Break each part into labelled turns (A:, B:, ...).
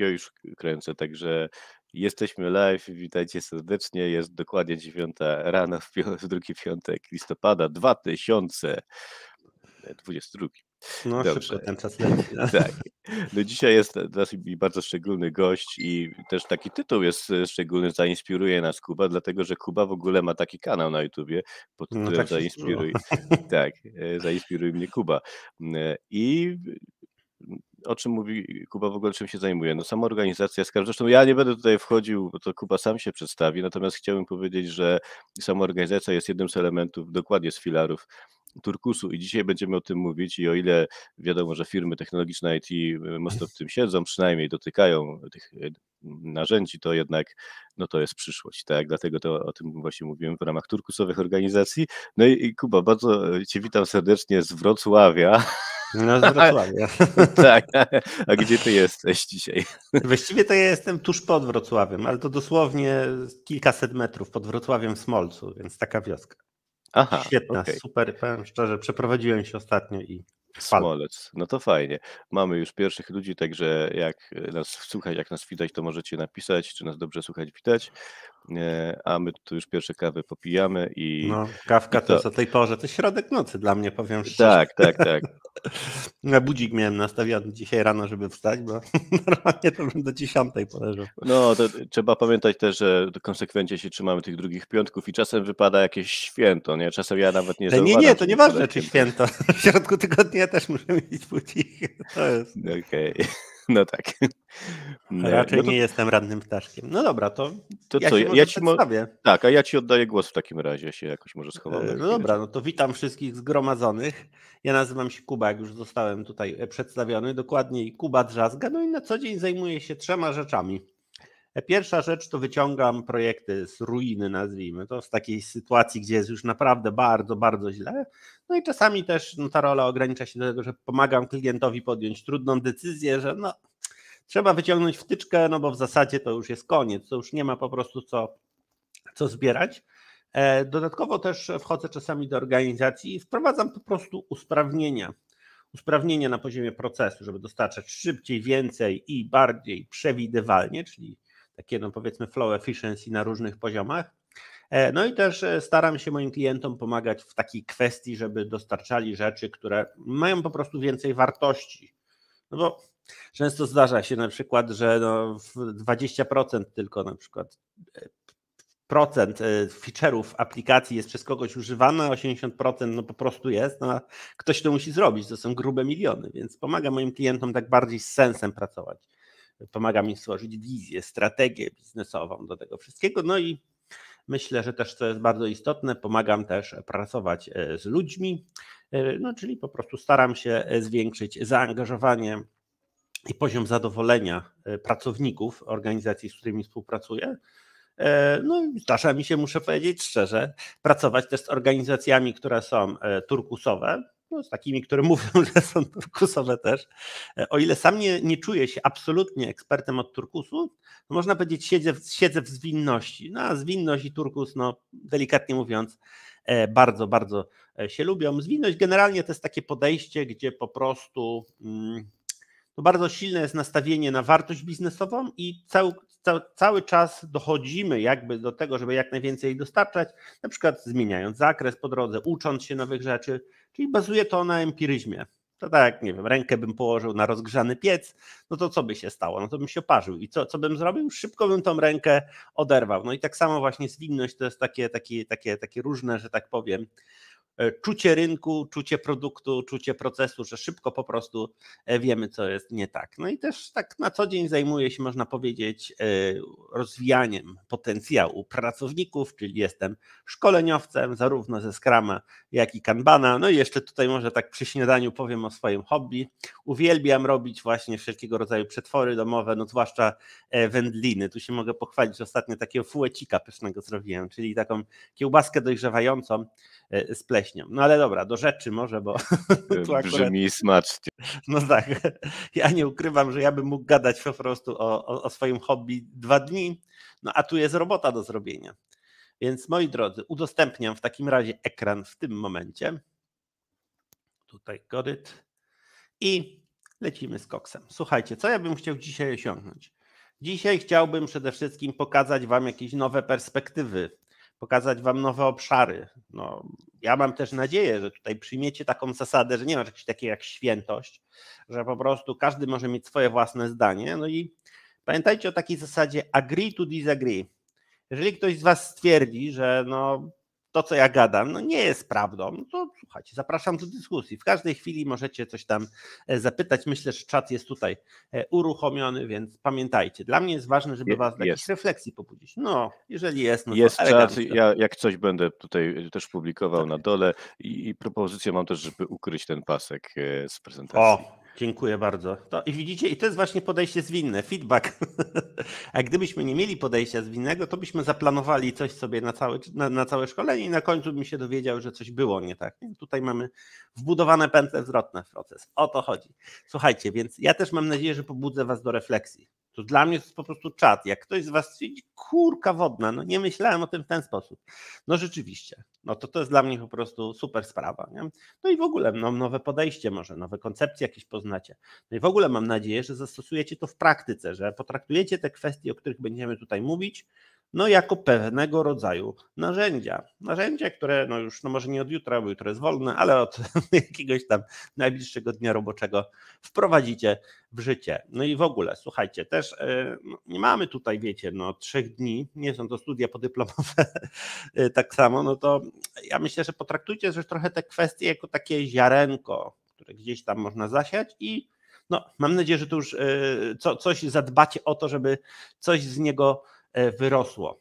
A: ja już kręcę, także jesteśmy live, witajcie serdecznie, jest dokładnie dziewiąta rano w, w drugi piątek listopada 2022. No, Dobrze. szybko ten czas leci. No. Tak. No dzisiaj jest naszym bardzo szczególny gość i też taki tytuł jest e, szczególny, zainspiruje nas Kuba, dlatego że Kuba w ogóle ma taki kanał na YouTubie pod no, którym no, tak, tak e, zainspiruje tak, mnie Kuba. E, I o czym mówi Kuba w ogóle, czym się zajmuje? No sama organizacja skarb, zresztą ja nie będę tutaj wchodził, bo to Kuba sam się przedstawi, natomiast chciałbym powiedzieć, że sama organizacja jest jednym z elementów, dokładnie z filarów turkusu i dzisiaj będziemy o tym mówić i o ile wiadomo, że firmy technologiczne IT mocno w tym siedzą, przynajmniej dotykają tych e, narzędzi, to jednak no to jest przyszłość, tak? Dlatego to o tym właśnie mówiłem w ramach turkusowych organizacji. No i, i Kuba, bardzo Cię witam serdecznie z Wrocławia. No z Wrocławia. tak, a gdzie ty jesteś dzisiaj?
B: Właściwie to ja jestem tuż pod Wrocławiem, ale to dosłownie kilkaset metrów pod Wrocławiem w Smolcu, więc taka wioska. Aha, Świetna, okay. super, powiem szczerze, przeprowadziłem się ostatnio i
A: Smolec, no to fajnie. Mamy już pierwszych ludzi, także jak nas słuchać, jak nas widać, to możecie napisać, czy nas dobrze słuchać, widać. E, a my tu już pierwsze kawy popijamy i... No,
B: kawka i to... to o tej porze, to środek nocy dla mnie, powiem szczerze. Tak, tak, tak. Na budzik miałem nastawiony dzisiaj rano, żeby wstać, bo normalnie to bym do dziesiątej poleżał.
A: No, to trzeba pamiętać też, że konsekwencje się trzymamy tych drugich piątków i czasem wypada jakieś święto, nie? Czasem ja nawet nie zauważam. E, nie, nie, to nieważne, czy święto.
B: W środku tygodnia też muszę mieć budzik. To jest... Okej. Okay. No tak. No, Raczej no to... nie jestem radnym ptaszkiem. No dobra, to, to ja co, ja ci tak mo... Tak, a ja ci oddaję głos w takim razie, się jakoś może schowam. E, no dobra, no to witam wszystkich zgromadzonych. Ja nazywam się Kuba, jak już zostałem tutaj e, przedstawiony, dokładniej Kuba Drzazga, no i na co dzień zajmuję się trzema rzeczami. Pierwsza rzecz to wyciągam projekty z ruiny, nazwijmy to, z takiej sytuacji, gdzie jest już naprawdę bardzo, bardzo źle. No i czasami też no, ta rola ogranicza się do tego, że pomagam klientowi podjąć trudną decyzję, że no, trzeba wyciągnąć wtyczkę, no bo w zasadzie to już jest koniec, to już nie ma po prostu co, co zbierać. E, dodatkowo też wchodzę czasami do organizacji i wprowadzam po prostu usprawnienia. Usprawnienia na poziomie procesu, żeby dostarczać szybciej, więcej i bardziej przewidywalnie, czyli takie, no powiedzmy, flow efficiency na różnych poziomach. E, no i też e, staram się moim klientom pomagać w takiej kwestii, żeby dostarczali rzeczy, które mają po prostu więcej wartości. No bo często zdarza się na przykład, że no 20% tylko na przykład e, procent feature'ów aplikacji jest przez kogoś używane, 80% no po prostu jest, no a ktoś to musi zrobić, to są grube miliony, więc pomaga moim klientom tak bardziej z sensem pracować pomaga mi stworzyć wizję, strategię biznesową do tego wszystkiego. No i myślę, że też, co jest bardzo istotne, pomagam też pracować e, z ludźmi, e, no czyli po prostu staram się e, zwiększyć zaangażowanie i poziom zadowolenia pracowników organizacji, z którymi współpracuję. No, zdarza mi się, muszę powiedzieć szczerze, pracować też z organizacjami, które są turkusowe, no, z takimi, które mówią, że są turkusowe też. E, o ile sam nie, nie czuję się absolutnie ekspertem od turkusu, to można powiedzieć, siedzę, siedzę w zwinności. No a zwinność i turkus, no delikatnie mówiąc, e, bardzo, bardzo e, się lubią. Zwinność generalnie to jest takie podejście, gdzie po prostu. Mm, bardzo silne jest nastawienie na wartość biznesową i cał, cały czas dochodzimy jakby do tego, żeby jak najwięcej dostarczać, na przykład zmieniając zakres po drodze, ucząc się nowych rzeczy, czyli bazuje to na empiryzmie. To tak, nie wiem, rękę bym położył na rozgrzany piec, no to co by się stało? No to bym się oparzył. I co, co bym zrobił? Szybko bym tą rękę oderwał. No i tak samo właśnie zwinność to jest takie, takie, takie, takie różne, że tak powiem, E, czucie rynku, czucie produktu, czucie procesu, że szybko po prostu e, wiemy, co jest nie tak. No i też tak na co dzień zajmuję się, można powiedzieć, e, rozwijaniem potencjału pracowników, czyli jestem szkoleniowcem zarówno ze Scrama, jak i Kanbana. No i jeszcze tutaj może tak przy śniadaniu powiem o swoim hobby. Uwielbiam robić właśnie wszelkiego rodzaju przetwory domowe, no zwłaszcza wędliny. Tu się mogę pochwalić, ostatnio takiego fuecika pysznego zrobiłem, czyli taką kiełbaskę dojrzewającą z pleśni no ale dobra, do rzeczy może, bo. Tu akurat... Brzmi
A: smacznie. No
B: tak. Ja nie ukrywam, że ja bym mógł gadać po prostu o, o, o swoim hobby dwa dni, no a tu jest robota do zrobienia. Więc moi drodzy, udostępniam w takim razie ekran w tym momencie. Tutaj koryt. I lecimy z koksem. Słuchajcie, co ja bym chciał dzisiaj osiągnąć? Dzisiaj chciałbym przede wszystkim pokazać Wam jakieś nowe perspektywy pokazać wam nowe obszary. No, ja mam też nadzieję, że tutaj przyjmiecie taką zasadę, że nie ma czegoś takiego jak świętość, że po prostu każdy może mieć swoje własne zdanie. No i pamiętajcie o takiej zasadzie agree to disagree. Jeżeli ktoś z was stwierdzi, że no, to, co ja gadam, no nie jest prawdą, no to słuchajcie, zapraszam do dyskusji. W każdej chwili możecie coś tam e, zapytać. Myślę, że czat jest tutaj e, uruchomiony, więc pamiętajcie. Dla mnie jest ważne, żeby was do jakiejś refleksji pobudzić. No, jeżeli jest, no Jest czat, ja
A: jak coś będę tutaj też publikował tak. na dole i, i propozycję mam też, żeby ukryć ten
B: pasek e, z prezentacji. O. Dziękuję bardzo. To, I widzicie, i to jest właśnie podejście zwinne, feedback. A gdybyśmy nie mieli podejścia zwinnego, to byśmy zaplanowali coś sobie na całe, na, na całe szkolenie i na końcu bym się dowiedział, że coś było nie tak. tutaj mamy wbudowane pętle zwrotne w proces. O to chodzi. Słuchajcie, więc ja też mam nadzieję, że pobudzę Was do refleksji. To dla mnie to jest po prostu czat. Jak ktoś z was stwierdzi, kurka wodna, no nie myślałem o tym w ten sposób. No rzeczywiście, no to to jest dla mnie po prostu super sprawa. Nie? No i w ogóle no, nowe podejście może, nowe koncepcje jakieś poznacie. No i w ogóle mam nadzieję, że zastosujecie to w praktyce, że potraktujecie te kwestie, o których będziemy tutaj mówić, no jako pewnego rodzaju narzędzia. Narzędzia, które no już no może nie od jutra, bo jutro jest wolne, ale od jakiegoś tam najbliższego dnia roboczego wprowadzicie w życie. No i w ogóle, słuchajcie, też e, no, nie mamy tutaj, wiecie, no trzech dni, nie są to studia podyplomowe e, tak samo, no to ja myślę, że potraktujcie też trochę te kwestie jako takie ziarenko, które gdzieś tam można zasiać i no, mam nadzieję, że tu już e, co, coś zadbacie o to, żeby coś z niego E, wyrosło.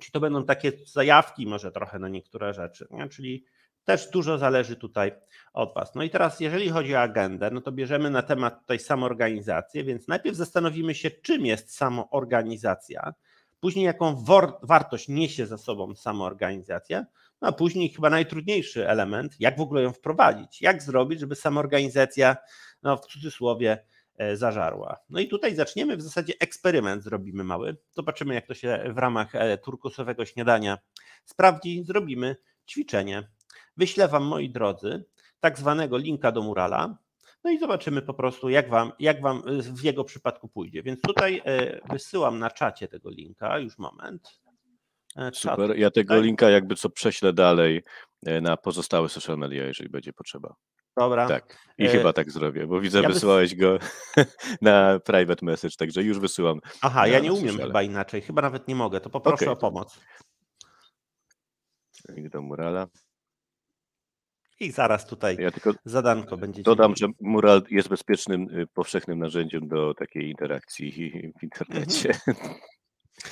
B: Czy to będą takie zajawki może trochę na niektóre rzeczy, nie? czyli też dużo zależy tutaj od Was. No i teraz, jeżeli chodzi o agendę, no to bierzemy na temat tutaj samoorganizację, więc najpierw zastanowimy się, czym jest samoorganizacja, później jaką wartość niesie za sobą samoorganizacja, no a później chyba najtrudniejszy element, jak w ogóle ją wprowadzić, jak zrobić, żeby samoorganizacja, no w cudzysłowie, E, zażarła. No i tutaj zaczniemy, w zasadzie eksperyment zrobimy mały. Zobaczymy, jak to się w ramach e, turkusowego śniadania sprawdzi. Zrobimy ćwiczenie. Wyślę Wam, moi drodzy, tak zwanego linka do murala. No i zobaczymy po prostu, jak wam, jak wam e, w jego przypadku pójdzie. Więc tutaj wysyłam na czacie tego linka, już moment. Czat. Super, ja
A: tego linka jakby co prześlę dalej na pozostałe social media, jeżeli będzie potrzeba. Dobra. Tak. I e... chyba tak zrobię, bo widzę, ja wysyłałeś go na private message, także już wysyłam.
B: Aha, ja nie umiem chyba inaczej, chyba nawet nie mogę, to poproszę okay. o pomoc. Idę do murala. I zaraz tutaj ja tylko zadanko będzie.
A: Dodam, że mural jest bezpiecznym, y, powszechnym narzędziem do takiej interakcji w internecie. Mhm.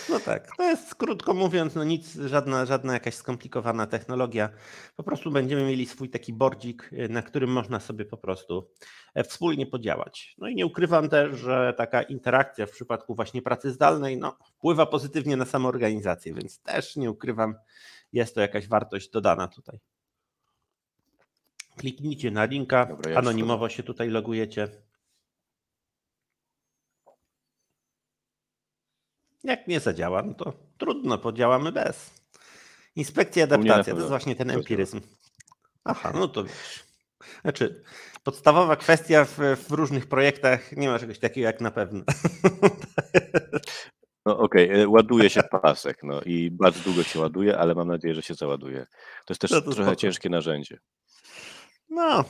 A: No tak,
B: to jest krótko mówiąc, no nic, żadna, żadna jakaś skomplikowana technologia. Po prostu będziemy mieli swój taki bordzik, y, na którym można sobie po prostu e, wspólnie podziałać. No i nie ukrywam też, że taka interakcja w przypadku właśnie pracy zdalnej no, wpływa pozytywnie na samoorganizację, więc też nie ukrywam, jest to jakaś wartość dodana tutaj. Kliknijcie na linka, Dobra, ja anonimowo się tutaj logujecie. Jak nie zadziała, no to trudno, podziałamy bez. Inspekcja i adaptacja, to jest właśnie ten empiryzm. Aha, no to wiesz. Znaczy, podstawowa kwestia w, w, różnych projektach nie ma czegoś takiego jak na pewno.
A: No okej, okay. E, ładuje się pasek, no i bardzo długo się ładuje, ale mam nadzieję, że się załaduje. To jest też no to trochę spoko. ciężkie narzędzie.
B: No.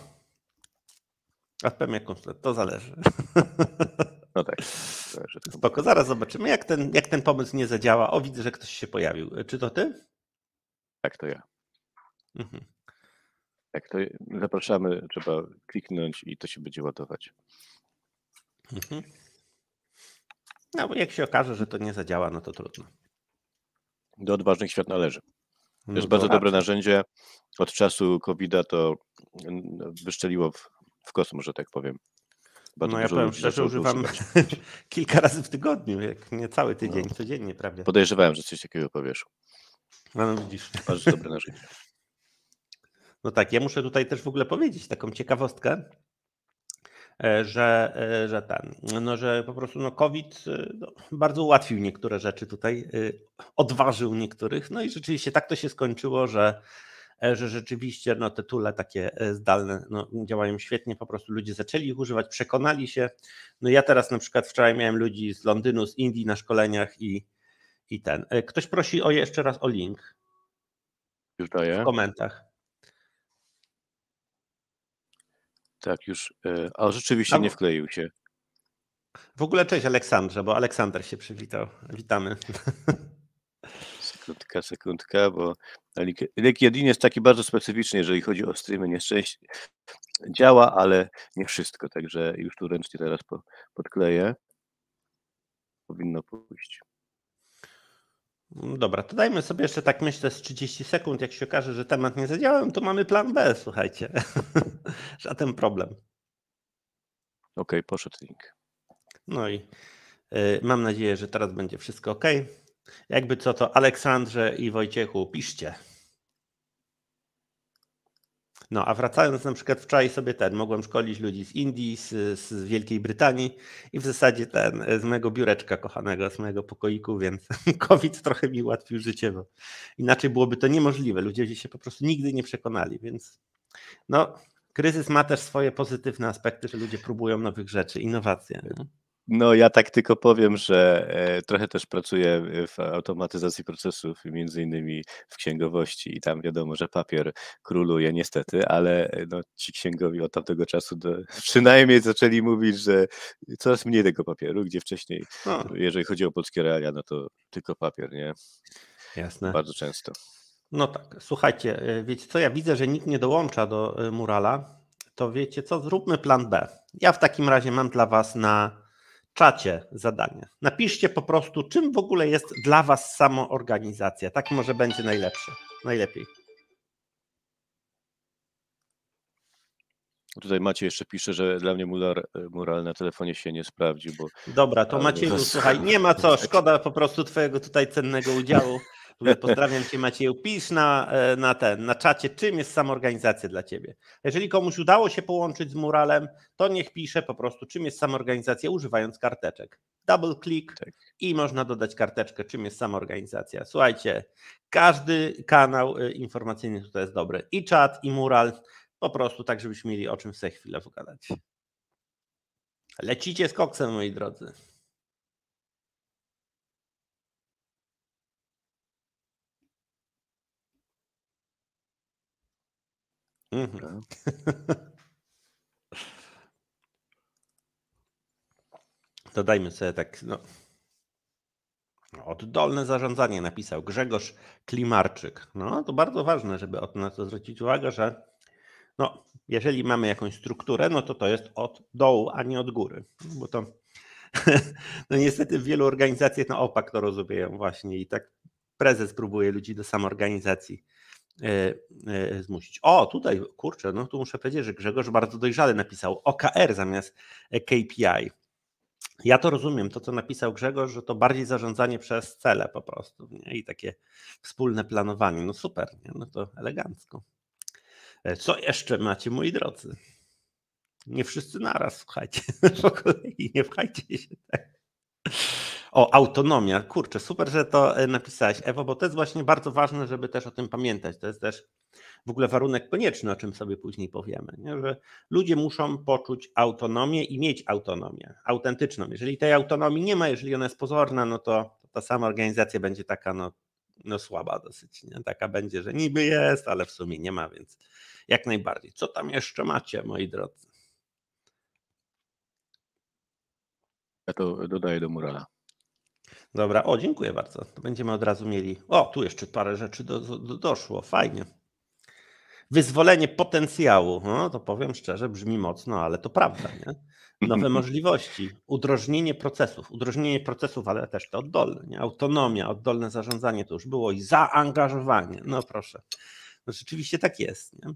B: A w pewnie to zależy. No tak. Spoko, zaraz zobaczymy, jak ten, jak ten pomysł nie zadziała. O, widzę, że ktoś się pojawił. Czy to ty?
A: Tak, to ja. Mhm. Tak, to zapraszamy, trzeba kliknąć i to się będzie ładować.
B: Mhm. No bo jak się okaże, że to nie zadziała, no to trudno.
A: Do odważnych świat należy. To jest no, bardzo dobre narzędzie. Od czasu COVID-a to mm, wyszczeliło w, w kosmos, że tak powiem. Bardzo no ja powiem szczerze, używam
B: kilka razy w tygodniu, jak nie cały tydzień, no. codziennie prawie. Podejrzewałem,
A: że coś takiego powiesz.
B: No, no widzisz. Bardzo dobre narzędzie. No tak, ja muszę tutaj też w ogóle powiedzieć taką ciekawostkę, e, że, e, że ten, no, że po prostu no, COVID e, no, bardzo ułatwił niektóre rzeczy tutaj, odważył niektórych, no i rzeczywiście tak to się skończyło, że E, że rzeczywiście no, te tule takie e, zdalne no, działają świetnie, po prostu ludzie zaczęli ich używać, przekonali się. No ja teraz na przykład wczoraj miałem ludzi z Londynu, z Indii na szkoleniach i, i ten. E, ktoś prosi o jeszcze raz o link. Już daję. W komentarzach. Tak, już. A rzeczywiście A, nie wkleił się. W ogóle cześć Aleksandrze, bo Aleksander się przywitał. Witamy. Sekundka, sekundka,
A: bo lek jest taki bardzo specyficzny, jeżeli chodzi o streamy nieszczęść. Działa, ale nie wszystko, także już tu ręcznie teraz podkleję. Powinno pójść.
B: Dobra, to dajmy sobie jeszcze tak myślę z 30 sekund. Jak się okaże, że temat nie zadziałał, to mamy plan B, słuchajcie. Żaden problem.
A: Okej, okay, poszedł link.
B: No i y, mam nadzieję, że teraz będzie wszystko ok. Jakby co to Aleksandrze i Wojciechu, piszcie. No, a wracając na przykład wczoraj sobie ten, mogłem szkolić ludzi z Indii, z, z Wielkiej Brytanii i w zasadzie ten, z mojego biureczka kochanego, z mojego pokoiku, więc COVID trochę mi ułatwił życie, bo inaczej byłoby to niemożliwe. Ludzie się po prostu nigdy nie przekonali, więc no, kryzys ma też swoje pozytywne aspekty, że ludzie próbują nowych rzeczy, innowacje. Tak.
A: No, ja tak tylko powiem, że e, trochę też pracuję w automatyzacji procesów, między innymi w księgowości i tam wiadomo, że papier króluje niestety, ale e, no, ci księgowi od tamtego czasu do, przynajmniej zaczęli mówić, że coraz mniej tego papieru, gdzie wcześniej, no. jeżeli chodzi o polskie realia, no to tylko papier, nie? Jasne. Bardzo często.
B: No tak, słuchajcie, e, wiecie co, ja widzę, że nikt nie dołącza do murala, to wiecie co, zróbmy plan B. Ja w takim razie mam dla Was na czacie zadanie. Napiszcie po prostu, czym w ogóle jest dla Was samoorganizacja. Tak może będzie najlepsze, najlepiej.
A: No tutaj Maciej jeszcze pisze, że dla mnie mural, mural na telefonie się nie sprawdzi, bo... Dobra, to Macieju, słuchaj, nie
B: ma co, szkoda po prostu twojego tutaj cennego udziału pozdrawiam Cię Macieju, pisz na, e, na ten, na czacie, czym jest organizacja dla Ciebie. Jeżeli komuś udało się połączyć z muralem, to niech pisze po prostu, czym jest organizacja, używając karteczek. Double click tak. i można dodać karteczkę, czym jest organizacja? Słuchajcie, każdy kanał e, informacyjny tutaj jest dobry. I czat, i mural, po prostu tak, żebyśmy mieli o czym w chwilę pogadać. Lecicie z koksem, moi drodzy. Mhm. Dodajmy sobie tak, no, Oddolne zarządzanie napisał Grzegorz Klimarczyk. No to bardzo ważne, żeby na to zwrócić uwagę, że no, jeżeli mamy jakąś strukturę, no to to jest od dołu, a nie od góry. No, bo to no niestety w wielu organizacjach na no, opak to rozumieją właśnie i tak prezes próbuje ludzi do samorganizacji E, e, zmusić. O, tutaj, kurczę, no tu muszę powiedzieć, że Grzegorz bardzo dojrzale napisał OKR zamiast KPI. Ja to rozumiem, to co napisał Grzegorz, że to bardziej zarządzanie przez cele po prostu nie? i takie wspólne planowanie. No super, nie? no to elegancko. E, co jeszcze macie, moi drodzy? Nie wszyscy naraz, słuchajcie, po kolei, nie wchajcie się tak. O, autonomia. Kurczę, super, że to e, napisałeś, Ewo, bo to jest właśnie bardzo ważne, żeby też o tym pamiętać. To jest też w ogóle warunek konieczny, o czym sobie później powiemy, nie? że ludzie muszą poczuć autonomię i mieć autonomię autentyczną. Jeżeli tej autonomii nie ma, jeżeli ona jest pozorna, no to ta sama organizacja będzie taka no, no słaba dosyć. Nie? Taka będzie, że niby jest, ale w sumie nie ma, więc jak najbardziej. Co tam jeszcze macie, moi drodzy? Ja to dodaję do murala. Dobra, o dziękuję bardzo. To będziemy od razu mieli. O, tu jeszcze parę rzeczy do, do, doszło, fajnie. Wyzwolenie potencjału, no to powiem szczerze, brzmi mocno, ale to prawda, nie? Nowe możliwości, udrożnienie procesów, udrożnienie procesów, ale też te oddolne, nie? autonomia, oddolne zarządzanie to już było i zaangażowanie. No proszę, no, rzeczywiście tak jest. Nie?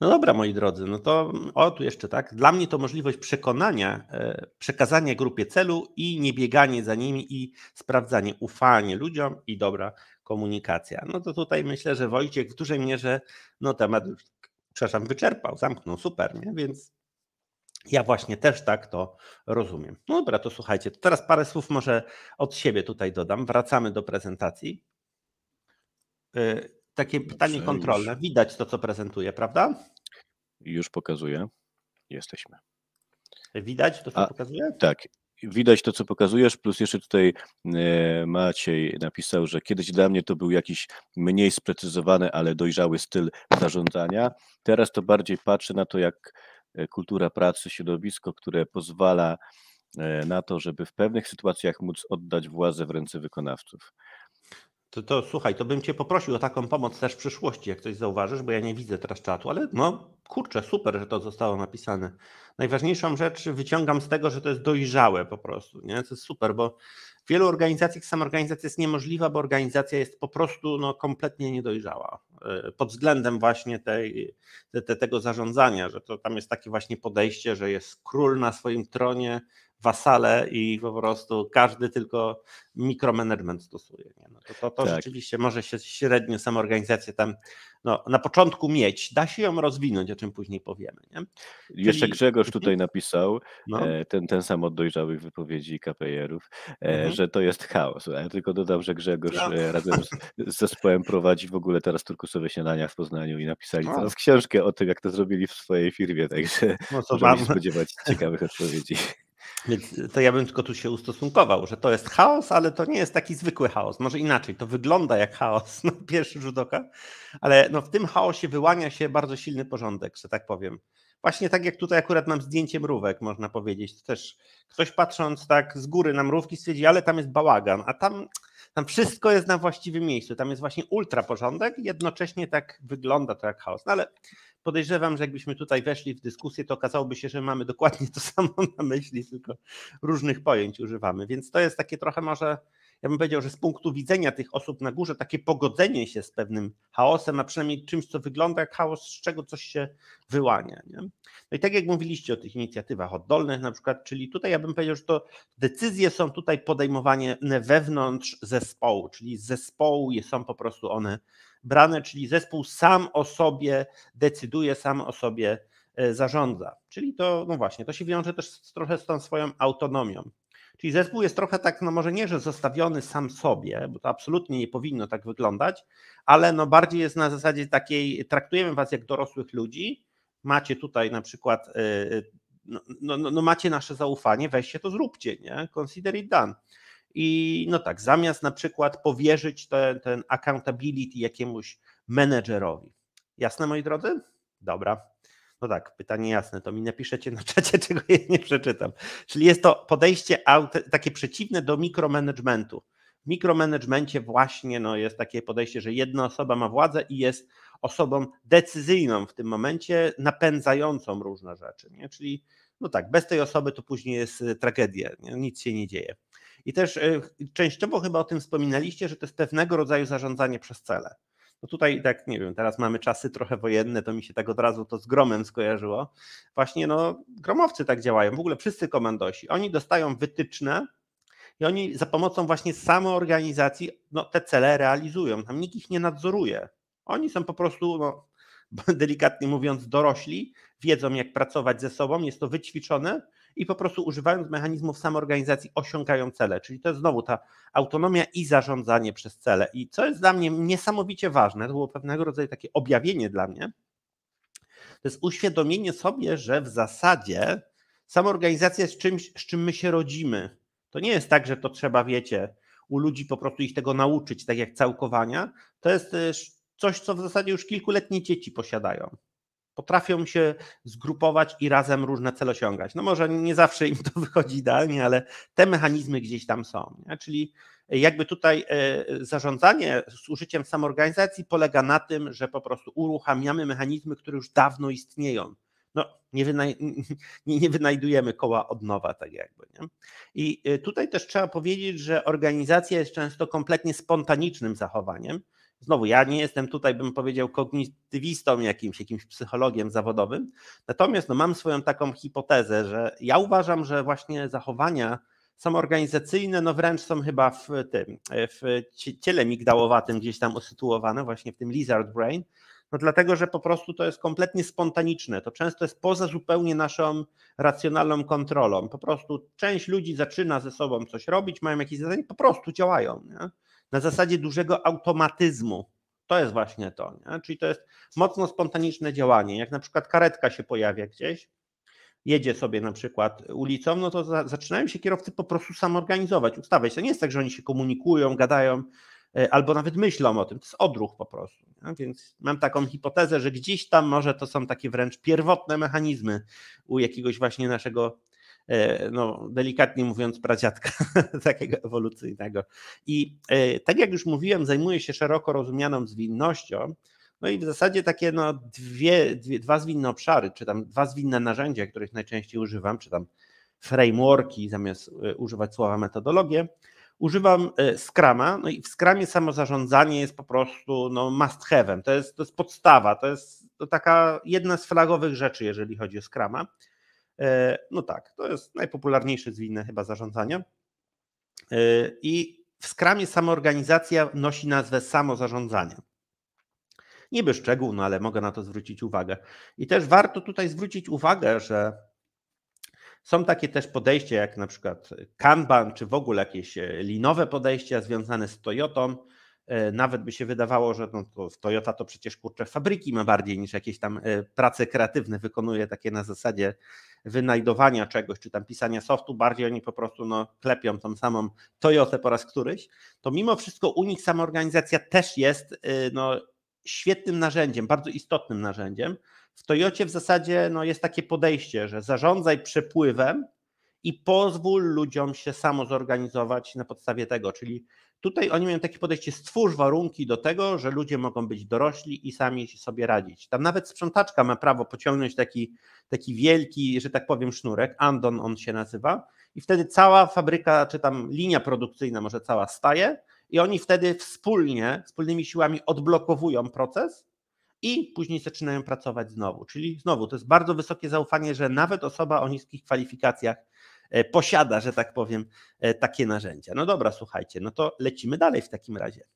B: No dobra, moi drodzy, no to mm, o tu jeszcze tak. Dla mnie to możliwość przekonania, e, przekazania grupie celu i nie bieganie za nimi i sprawdzanie, ufanie ludziom i dobra komunikacja. No to tutaj myślę, że Wojciech w dużej mierze no temat przepraszam, wyczerpał, zamknął, super, nie? więc ja właśnie też tak to rozumiem. No dobra, to słuchajcie, to teraz parę słów może od siebie tutaj dodam. Wracamy do prezentacji. E, takie no pytanie Dobrze, kontrolne. Już. Widać to, co prezentuję, prawda? Już pokazuję. Jesteśmy. Widać to, co A,
A: Tak. Widać to, co pokazujesz, plus jeszcze tutaj e, Maciej napisał, że kiedyś dla mnie to był jakiś mniej sprecyzowany, ale dojrzały styl zarządzania. Teraz to bardziej patrzę na to, jak e, kultura pracy, środowisko, które pozwala e, na to, żeby w pewnych sytuacjach móc oddać władzę w ręce wykonawców.
B: To, to słuchaj, to bym cię poprosił o taką pomoc też w przyszłości, jak coś zauważysz, bo ja nie widzę teraz czatu, ale no kurczę, super, że to zostało napisane. Najważniejszą rzecz wyciągam z tego, że to jest dojrzałe po prostu, nie? To jest super, bo w wielu organizacjach samorganizacja jest niemożliwa, bo organizacja jest po prostu no, kompletnie niedojrzała e, pod względem właśnie tej, te, te, tego zarządzania, że to tam jest takie właśnie podejście, że jest król na swoim tronie, wasale i po prostu każdy tylko mikromanagement stosuje. Nie? No to to, to tak. rzeczywiście może się średnio samorganizację tam no, na początku mieć, da się ją rozwinąć, o czym później powiemy. Nie? Czyli... Jeszcze Grzegorz
A: mhm. tutaj napisał, no. E, ten, ten sam od dojrzałych wypowiedzi KPR-ów, e, mhm. że to jest chaos. Ja tylko dodam, że Grzegorz no. E, razem z, zespołem prowadzi w ogóle teraz turkusowe śniadania w Poznaniu i napisali no. teraz książkę o tym, jak to zrobili w swojej firmie, także no, się spodziewać ciekawych odpowiedzi.
B: Więc to ja bym tylko tu się ustosunkował, że to jest chaos, ale to nie jest taki zwykły chaos. Może inaczej, to wygląda jak chaos na pierwszy rzut oka, ale no w tym chaosie wyłania się bardzo silny porządek, że tak powiem. Właśnie tak jak tutaj akurat mam zdjęcie mrówek, można powiedzieć. To też ktoś patrząc tak z góry na mrówki stwierdzi, ale tam jest bałagan, a tam tam wszystko jest na właściwym miejscu. Tam jest właśnie ultra porządek, jednocześnie tak wygląda to jak chaos. No ale podejrzewam, że jakbyśmy tutaj weszli w dyskusję, to okazałoby się, że mamy dokładnie to samo na myśli, tylko różnych pojęć używamy. Więc to jest takie trochę może ja bym powiedział, że z punktu widzenia tych osób na górze, takie pogodzenie się z pewnym chaosem, a przynajmniej czymś, co wygląda jak chaos, z czego coś się wyłania. Nie? No i tak jak mówiliście o tych inicjatywach oddolnych, na przykład, czyli tutaj ja bym powiedział, że to decyzje są tutaj podejmowane wewnątrz zespołu, czyli z zespołu są po prostu one brane, czyli zespół sam o sobie decyduje, sam o sobie e, zarządza. Czyli to, no właśnie, to się wiąże też z, trochę z tą swoją autonomią. Czyli zespół jest trochę tak, no może nie, że zostawiony sam sobie, bo to absolutnie nie powinno tak wyglądać, ale no bardziej jest na zasadzie takiej, traktujemy was jak dorosłych ludzi, macie tutaj na przykład, y, y, no, no, no, no macie nasze zaufanie, weźcie to zróbcie, nie? Consider it done. I no tak, zamiast na przykład powierzyć ten, ten accountability jakiemuś menedżerowi. Jasne, moi drodzy? Dobra. No tak, pytanie jasne, to mi napiszecie na czacie, czego ja nie przeczytam. Czyli jest to podejście takie przeciwne do mikromanagementu. W mikromanagemencie właśnie no, jest takie podejście, że jedna osoba ma władzę i jest osobą decyzyjną w tym momencie, napędzającą różne rzeczy. Nie? Czyli no tak, bez tej osoby to później jest y, tragedia, nie? nic się nie dzieje. I też y, częściowo chyba o tym wspominaliście, że to jest pewnego rodzaju zarządzanie przez cele. No tutaj, tak nie wiem, teraz mamy czasy trochę wojenne, to mi się tak od razu to z gromem skojarzyło. Właśnie no, gromowcy tak działają, w ogóle wszyscy komandosi. Oni dostają wytyczne i oni za pomocą właśnie samoorganizacji no, te cele realizują. Tam nikt ich nie nadzoruje. Oni są po prostu, no, delikatnie mówiąc, dorośli, wiedzą jak pracować ze sobą, jest to wyćwiczone i po prostu używając mechanizmów samoorganizacji osiągają cele. Czyli to jest znowu ta autonomia i zarządzanie przez cele. I co jest dla mnie niesamowicie ważne, to było pewnego rodzaju takie objawienie dla mnie, to jest uświadomienie sobie, że w zasadzie samoorganizacja jest czymś, z czym my się rodzimy. To nie jest tak, że to trzeba, wiecie, u ludzi po prostu ich tego nauczyć, tak jak całkowania. To jest coś, co w zasadzie już kilkuletnie dzieci posiadają potrafią się zgrupować i razem różne cele osiągać. No może nie zawsze im to wychodzi idealnie, ale te mechanizmy gdzieś tam są. Nie? Czyli jakby tutaj e, zarządzanie z użyciem samoorganizacji polega na tym, że po prostu uruchamiamy mechanizmy, które już dawno istnieją. No, nie, wynaj nie, nie wynajdujemy koła od nowa, tak jakby. Nie? I e, tutaj też trzeba powiedzieć, że organizacja jest często kompletnie spontanicznym zachowaniem, Znowu, ja nie jestem tutaj, bym powiedział, kognitywistą jakimś, jakimś psychologiem zawodowym, natomiast no, mam swoją taką hipotezę, że ja uważam, że właśnie zachowania samoorganizacyjne, no wręcz są chyba w tym, w ciele migdałowatym gdzieś tam usytuowane, właśnie w tym lizard brain, no dlatego, że po prostu to jest kompletnie spontaniczne. To często jest poza zupełnie naszą racjonalną kontrolą. Po prostu część ludzi zaczyna ze sobą coś robić, mają jakieś zadanie, po prostu działają. Nie? na zasadzie dużego automatyzmu. To jest właśnie to. Nie? Czyli to jest mocno spontaniczne działanie. Jak na przykład karetka się pojawia gdzieś, jedzie sobie na przykład ulicą, no to za, zaczynają się kierowcy po prostu samorganizować, ustawiać. To nie jest tak, że oni się komunikują, gadają e, albo nawet myślą o tym. To jest odruch po prostu. Nie? Więc mam taką hipotezę, że gdzieś tam może to są takie wręcz pierwotne mechanizmy u jakiegoś właśnie naszego E, no, delikatnie mówiąc, pradziadka takiego ewolucyjnego. I e, tak jak już mówiłem, zajmuje się szeroko rozumianą zwinnością. No i w zasadzie takie no, dwie, dwie, dwa zwinne obszary, czy tam dwa zwinne narzędzia, których najczęściej używam, czy tam frameworki, zamiast e, używać słowa metodologię, używam Scrama. No i w Scramie samo zarządzanie jest po prostu no, must have'em. To jest, to jest podstawa, to jest to taka jedna z flagowych rzeczy, jeżeli chodzi o Scrama. E, no tak, to jest najpopularniejszy z winny chyba zarządzania. E, I w Skramie samoorganizacja nosi nazwę samozarządzania. Niby szczegół, no ale mogę na to zwrócić uwagę. I też warto tutaj zwrócić uwagę, że są takie też podejścia, jak na przykład Kanban, czy w ogóle jakieś e, linowe podejścia związane z Toyotą. Nawet by się wydawało, że no to Toyota to przecież kurczę fabryki ma bardziej niż jakieś tam prace kreatywne wykonuje, takie na zasadzie wynajdowania czegoś, czy tam pisania softu, bardziej oni po prostu no, klepią tą samą Toyotę po raz któryś, to mimo wszystko u nich samoorganizacja też jest y, no, świetnym narzędziem, bardzo istotnym narzędziem. W Toyocie w zasadzie no, jest takie podejście, że zarządzaj przepływem i pozwól ludziom się samo zorganizować na podstawie tego, czyli Tutaj oni mają takie podejście, stwórz warunki do tego, że ludzie mogą być dorośli i sami sobie radzić. Tam nawet sprzątaczka ma prawo pociągnąć taki, taki wielki, że tak powiem, sznurek, Andon on się nazywa, i wtedy cała fabryka, czy tam linia produkcyjna może cała staje i oni wtedy wspólnie, wspólnymi siłami odblokowują proces i później zaczynają pracować znowu. Czyli znowu, to jest bardzo wysokie zaufanie, że nawet osoba o niskich kwalifikacjach E, posiada, że tak powiem, e, takie narzędzia. No dobra, słuchajcie, no to lecimy dalej w takim razie.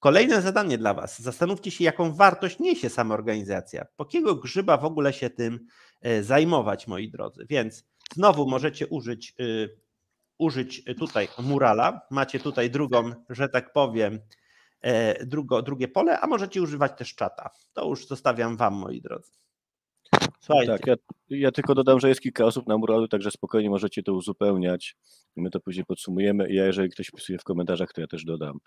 B: Kolejne zadanie dla Was. Zastanówcie się, jaką wartość niesie sama organizacja. Po kiego grzyba w ogóle się tym e, zajmować, moi drodzy. Więc znowu możecie użyć, użyć tutaj murala. Macie tutaj drugą, że tak powiem, drugo, drugie pole, a możecie używać też czata. To już zostawiam Wam, moi drodzy tak, ja,
A: ja, tylko dodam, że jest kilka osób na muralu, także spokojnie możecie to uzupełniać. My to później podsumujemy. Ja, jeżeli ktoś pisuje w komentarzach, to ja też dodam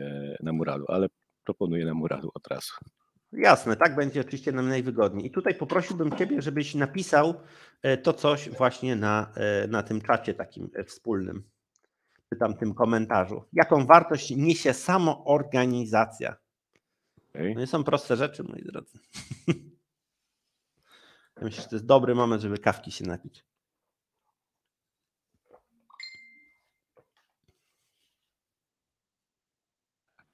A: e, na muralu, ale proponuję na
B: muralu od razu. Jasne, tak będzie oczywiście nam najwygodniej. I tutaj poprosiłbym Ciebie, żebyś napisał e, to coś właśnie na, e, na tym czacie takim e, wspólnym, czy tam tym komentarzu. Jaką wartość niesie samoorganizacja? Okay. No nie są proste rzeczy, moi drodzy. Myślę, że to jest dobry moment, żeby kawki się napić.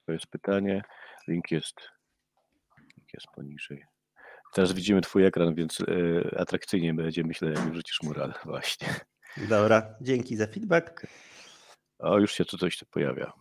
B: To jest pytanie. Link
A: jest, link jest poniżej. Teraz widzimy Twój ekran, więc y, atrakcyjnie będzie, myślę, jak wrzucisz mural.
B: Właśnie. Dobra, dzięki za feedback.
A: O, już się tu coś tu pojawia.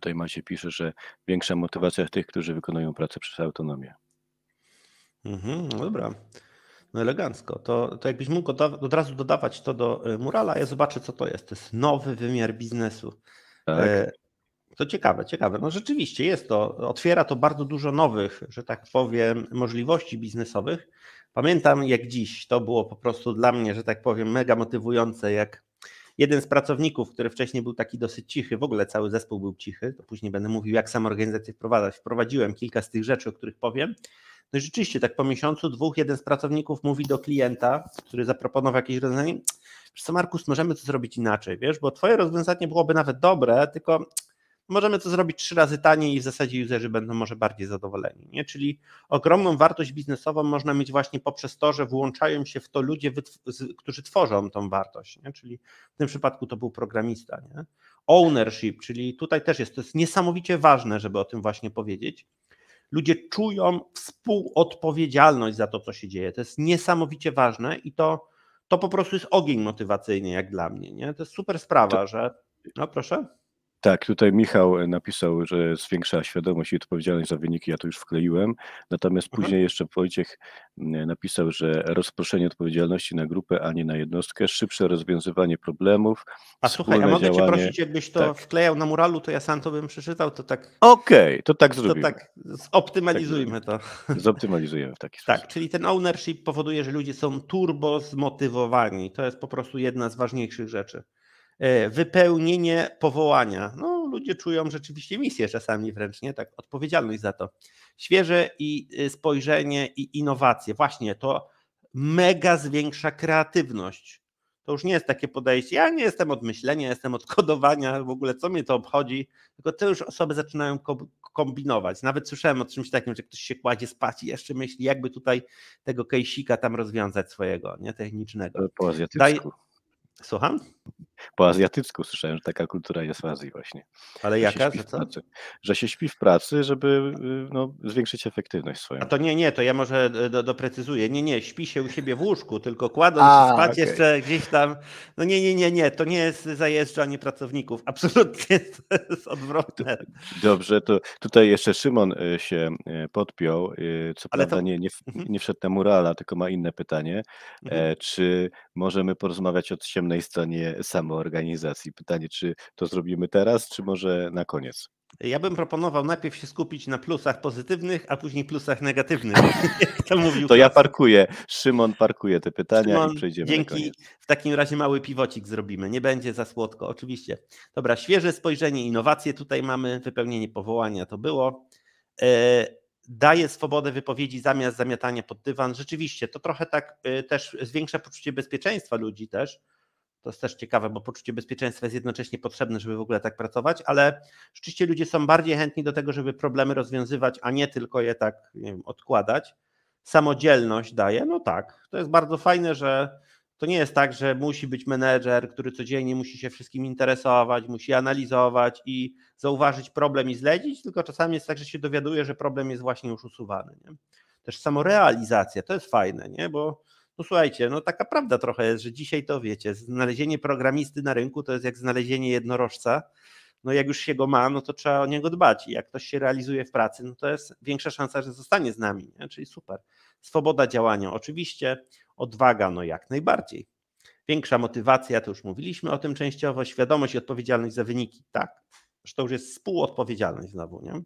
A: Tutaj Macie pisze, że większa motywacja tych, którzy wykonują pracę przez autonomię.
B: Mhm, no dobra. No elegancko. To, to jakbyś mógł od razu dodawać to do y, murala, ja zobaczę, co to jest. To jest nowy wymiar biznesu. Tak. E, to ciekawe, ciekawe. No rzeczywiście jest to, otwiera to bardzo dużo nowych, że tak powiem, możliwości biznesowych. Pamiętam jak dziś, to było po prostu dla mnie, że tak powiem, mega motywujące, jak Jeden z pracowników, który wcześniej był taki dosyć cichy, w ogóle cały zespół był cichy, to później będę mówił, jak sam organizację wprowadzać. Wprowadziłem kilka z tych rzeczy, o których powiem. No i rzeczywiście, tak po miesiącu, dwóch, jeden z pracowników mówi do klienta, który zaproponował jakieś rozwiązanie, że Markus, możemy to zrobić inaczej, wiesz, bo twoje rozwiązanie byłoby nawet dobre, tylko możemy to zrobić trzy razy taniej i w zasadzie userzy będą może bardziej zadowoleni. Nie? Czyli ogromną wartość biznesową można mieć właśnie poprzez to, że włączają się w to ludzie, którzy tworzą tą wartość. Nie? Czyli w tym przypadku to był programista. Nie? Ownership, czyli tutaj też jest, to jest niesamowicie ważne, żeby o tym właśnie powiedzieć. Ludzie czują współodpowiedzialność za to, co się dzieje. To jest niesamowicie ważne i to, to po prostu jest ogień motywacyjny, jak dla mnie. Nie? To jest super sprawa, to... że. No proszę.
A: Tak, tutaj Michał e, napisał, że zwiększa świadomość i odpowiedzialność za wyniki, ja to już wkleiłem. Natomiast mhm. później jeszcze Wojciech e, napisał, że rozproszenie odpowiedzialności na grupę, a nie na jednostkę, szybsze rozwiązywanie problemów. A słuchaj, a mogę działanie... cię prosić, jakbyś
B: to tak. wklejał na muralu, to ja sam to bym przeczytał, to tak. Okej, okay, to tak zrobimy. To tak, zoptymalizujmy to. Tak,
A: zoptymalizujemy
B: w taki tak, sposób. Tak, czyli ten ownership powoduje, że ludzie są turbo zmotywowani. To jest po prostu jedna z ważniejszych rzeczy. E, wypełnienie powołania. No, ludzie czują rzeczywiście misję czasami wręcz, nie? Tak, odpowiedzialność za to. Świeże i e, spojrzenie i innowacje. Właśnie to mega zwiększa kreatywność. To już nie jest takie podejście, ja nie jestem od myślenia, jestem od kodowania, w ogóle co mnie to obchodzi, tylko te już osoby zaczynają kombinować. Nawet słyszałem o czymś takim, że ktoś się kładzie spać i jeszcze myśli, jakby tutaj tego kejsika tam rozwiązać swojego, nie, technicznego. E, po azjatycku. Daj... Słucham?
A: po azjatycku słyszałem, że taka kultura jest w Azji właśnie.
B: Ale że jaka? Się pracy,
A: że, się śpi w pracy, żeby y, no, zwiększyć efektywność swoją. A
B: to nie, nie, to ja może e, do, doprecyzuję. Nie, nie, śpi się u siebie w łóżku, tylko kładąc A, spać okay. jeszcze gdzieś tam. No nie, nie, nie, nie, to nie jest zajeżdżanie pracowników. Absolutnie to jest odwrotne.
A: Dobrze, to tutaj jeszcze Szymon e, się e, podpiął. Co Ale prawda to... nie, nie, mhm. nie wszedł na murala, tylko ma inne pytanie. Mhm. Czy możemy porozmawiać o ciemnej stronie samolotu? organizacji. Pytanie, czy to zrobimy teraz, czy może na koniec?
B: Ja bym proponował najpierw się skupić na plusach pozytywnych, a później plusach negatywnych. to mówił to ja
A: parkuję. Szymon parkuje te pytania Szymon, i przejdziemy dzięki, na koniec.
B: W takim razie mały piwocik zrobimy. Nie będzie za słodko, oczywiście. Dobra, świeże spojrzenie, innowacje tutaj mamy, wypełnienie powołania to było. E, Daje swobodę wypowiedzi zamiast zamiatania pod dywan. Rzeczywiście, to trochę tak e, też zwiększa poczucie bezpieczeństwa ludzi też, to jest też ciekawe, bo poczucie bezpieczeństwa jest jednocześnie potrzebne, żeby w ogóle tak pracować, ale rzeczywiście ludzie są bardziej chętni do tego, żeby problemy rozwiązywać, a nie tylko je tak wiem, odkładać. Samodzielność daje, no tak. To jest bardzo fajne, że to nie jest tak, że musi być menedżer, który codziennie musi się wszystkim interesować, musi analizować i zauważyć problem i zlecić, tylko czasami jest tak, że się dowiaduje, że problem jest właśnie już usuwany. Nie? Też samorealizacja to jest fajne, nie? bo no słuchajcie, no taka prawda trochę jest, że dzisiaj to wiecie, znalezienie programisty na rynku to jest jak znalezienie jednorożca. No jak już się go ma, no to trzeba o niego dbać i jak ktoś się realizuje w pracy, no to jest większa szansa, że zostanie z nami, nie? czyli super. Swoboda działania oczywiście, odwaga no jak najbardziej. Większa motywacja, to już mówiliśmy o tym częściowo, świadomość i odpowiedzialność za wyniki, tak. Że to już jest współodpowiedzialność znowu, nie?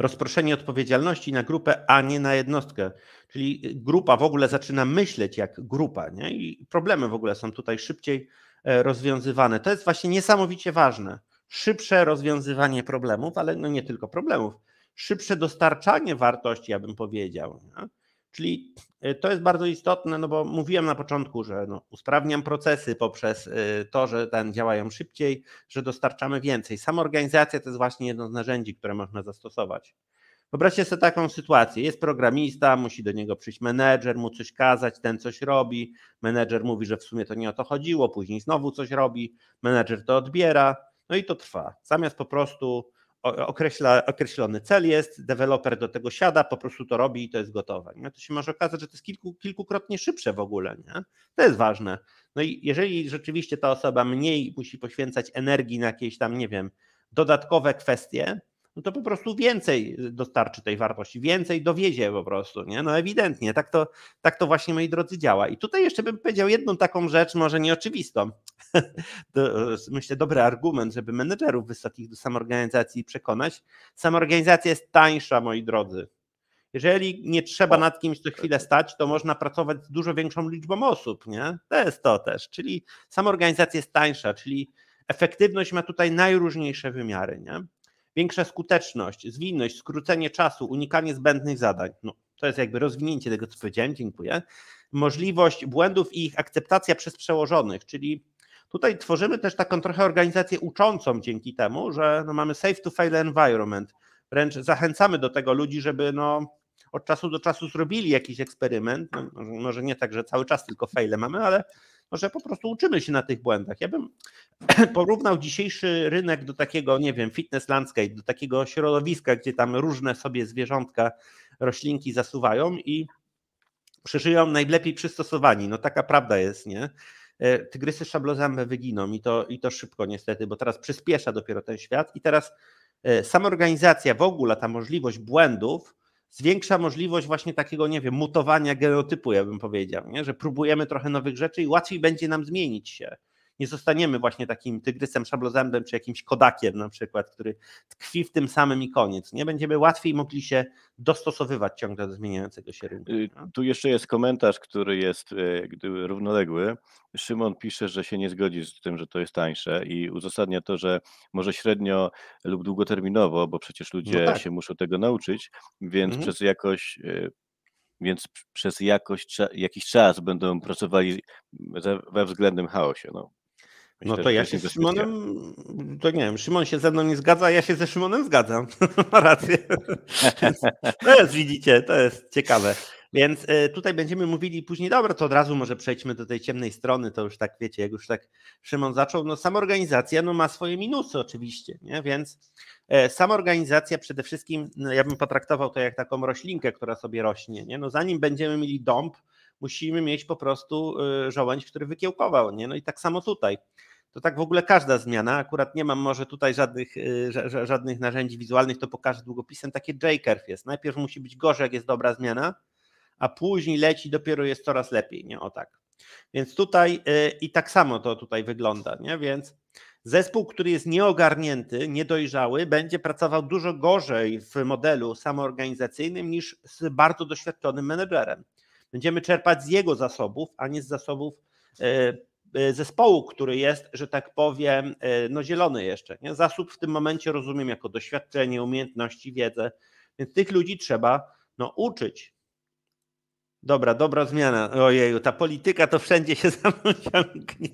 B: rozproszenie odpowiedzialności na grupę, a nie na jednostkę. Czyli y, grupa w ogóle zaczyna myśleć jak grupa, nie? i problemy w ogóle są tutaj szybciej e, rozwiązywane. To jest właśnie niesamowicie ważne. Szybsze rozwiązywanie problemów, ale no nie tylko problemów, szybsze dostarczanie wartości, ja bym powiedział. Nie? Czyli e, to jest bardzo istotne, no bo mówiłem na początku, że no usprawniam procesy poprzez e, to, że ten działają szybciej, że dostarczamy więcej. Sama organizacja to jest właśnie jedno z narzędzi, które można zastosować. Wyobraźcie sobie taką sytuację. Jest programista, musi do niego przyjść menedżer, mu coś kazać, ten coś robi. Menedżer mówi, że w sumie to nie o to chodziło, później znowu coś robi, menedżer to odbiera, no i to trwa. Zamiast po prostu określa, określony cel jest, deweloper do tego siada, po prostu to robi i to jest gotowe. Nie? To się może okazać, że to jest kilku, kilkukrotnie szybsze w ogóle. Nie? To jest ważne. No i jeżeli rzeczywiście ta osoba mniej musi poświęcać energii na jakieś tam, nie wiem, dodatkowe kwestie, no to po prostu więcej dostarczy tej wartości, więcej dowiezie po prostu, nie? No ewidentnie, tak to, tak to właśnie, moi drodzy, działa. I tutaj jeszcze bym powiedział jedną taką rzecz, może nieoczywistą, E, myślę, dobry argument, żeby menedżerów wysokich do samoorganizacji przekonać. Samoorganizacja jest tańsza, moi drodzy. Jeżeli nie trzeba nad kimś co chwilę stać, to można pracować z dużo większą liczbą osób, nie? To jest to też. Czyli samoorganizacja jest tańsza, czyli efektywność ma tutaj najróżniejsze wymiary, nie? Większa skuteczność, zwinność, skrócenie czasu, unikanie zbędnych zadań. No, to jest jakby rozwinięcie tego, co powiedziałem, dziękuję. Możliwość błędów i ich akceptacja przez przełożonych, czyli Tutaj tworzymy też taką trochę organizację uczącą dzięki temu, że no mamy safe to fail environment. Wręcz zachęcamy do tego ludzi, żeby no od czasu do czasu zrobili jakiś eksperyment. No, może nie tak, że cały czas tylko faile mamy, ale może po prostu uczymy się na tych błędach. Ja bym porównał dzisiejszy rynek do takiego, nie wiem, fitness landscape, do takiego środowiska, gdzie tam różne sobie zwierzątka, roślinki zasuwają i przeżyją najlepiej przystosowani. No taka prawda jest, nie? E, tygrysy szablozęby wyginą i to, i to szybko niestety, bo teraz przyspiesza dopiero ten świat i teraz e, sama organizacja, w ogóle ta możliwość błędów zwiększa możliwość właśnie takiego, nie wiem, mutowania genotypu, ja bym powiedział, nie? że próbujemy trochę nowych rzeczy i łatwiej będzie nam zmienić się nie zostaniemy właśnie takim tygrysem szablozębem czy jakimś kodakiem na przykład, który tkwi w tym samym i koniec. Nie będziemy łatwiej mogli się dostosowywać ciągle do zmieniającego się rynku. Y,
A: tu jeszcze jest komentarz, który jest y, równoległy. Szymon pisze, że się nie zgodzi z tym, że to jest tańsze i uzasadnia to, że może średnio lub długoterminowo, bo przecież ludzie no tak. się muszą tego nauczyć, więc mhm. przez jakoś y, więc przez jakoś, jakiś czas będą pracowali we względnym chaosie. No. No Myślę, no to ja się z Szymonem,
B: to nie wiem, Szymon się ze mną nie zgadza, a ja się ze Szymonem zgadzam. Ma rację. to jest, widzicie, to jest ciekawe. Więc y, tutaj będziemy mówili później, dobra, to od razu może przejdźmy do tej ciemnej strony, to już tak wiecie, jak już tak Szymon zaczął, no sama organizacja no, ma swoje minusy oczywiście, nie? więc e, sama organizacja przede wszystkim, no, ja bym potraktował to jak taką roślinkę, która sobie rośnie, nie? no zanim będziemy mieli dąb, musimy mieć po prostu y, żołądź, który wykiełkował, nie? no i tak samo tutaj to tak w ogóle każda zmiana, akurat nie mam może tutaj żadnych, y, żadnych narzędzi wizualnych, to pokażę długopisem, takie J-curve jest. Najpierw musi być gorzej, jak jest dobra zmiana, a później leci, dopiero jest coraz lepiej, nie? O tak. Więc tutaj y, i tak samo to tutaj wygląda, nie? Więc zespół, który jest nieogarnięty, niedojrzały, będzie pracował dużo gorzej w modelu samoorganizacyjnym niż z bardzo doświadczonym menedżerem. Będziemy czerpać z jego zasobów, a nie z zasobów y, E, zespołu, który jest, że tak powiem, e, no zielony jeszcze. Nie? Zasób w tym momencie rozumiem jako doświadczenie, umiejętności, wiedzę, więc tych ludzi trzeba no, uczyć. Dobra, dobra zmiana. Ojeju, ta polityka to wszędzie się za mną ciągnie.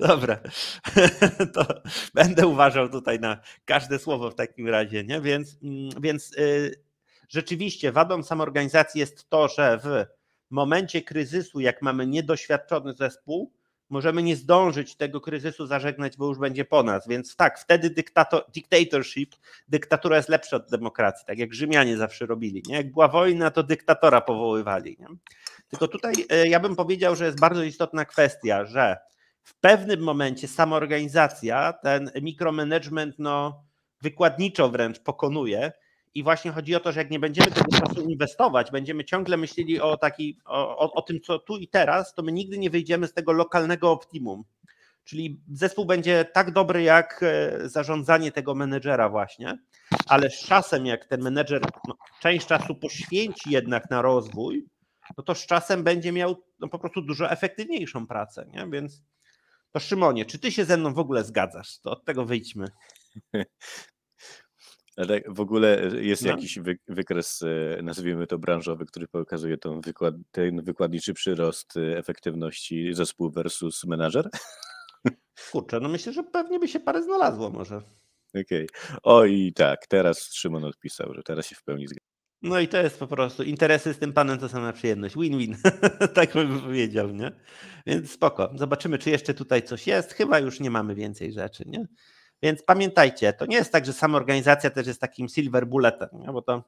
B: Dobra, to będę uważał tutaj na każde słowo w takim razie, nie? Więc, mm, więc y, rzeczywiście wadą samorganizacji jest to, że w momencie kryzysu, jak mamy niedoświadczony zespół, możemy nie zdążyć tego kryzysu zażegnać, bo już będzie po nas. Więc tak, wtedy dyktator, dictatorship, dyktatura jest lepsza od demokracji, tak jak Rzymianie zawsze robili. Nie? Jak była wojna, to dyktatora powoływali. Nie? Tylko tutaj e, ja bym powiedział, że jest bardzo istotna kwestia, że w pewnym momencie samoorganizacja, ten mikromanagement no, wykładniczo wręcz pokonuje, i właśnie chodzi o to, że jak nie będziemy tego czasu inwestować, będziemy ciągle myśleli o, taki, o, o, o tym, co tu i teraz, to my nigdy nie wyjdziemy z tego lokalnego optimum. Czyli zespół będzie tak dobry jak e, zarządzanie tego menedżera, właśnie, ale z czasem, jak ten menedżer no, część czasu poświęci jednak na rozwój, no to z czasem będzie miał no, po prostu dużo efektywniejszą pracę. Nie? Więc to Szymonie, czy ty się ze mną w ogóle zgadzasz? To od tego wyjdźmy.
A: Ale w ogóle e, jest no. jakiś wy, wykres, e, nazwijmy to branżowy, który pokazuje ten, wykład, ten wykładniczy przyrost e, efektywności zespół versus menadżer?
B: Kurczę, no myślę, że pewnie by się parę znalazło może. Okej.
A: Okay. O i tak, teraz Szymon odpisał, że teraz się w pełni zgadza.
B: No i to jest po prostu, interesy z tym panem to sama przyjemność, win-win, tak bym powiedział, nie? Więc spoko, zobaczymy, czy jeszcze tutaj coś jest, chyba już nie mamy więcej rzeczy, nie? Więc pamiętajcie, to nie jest tak, że sama organizacja też jest takim silver bulletem, nie? bo to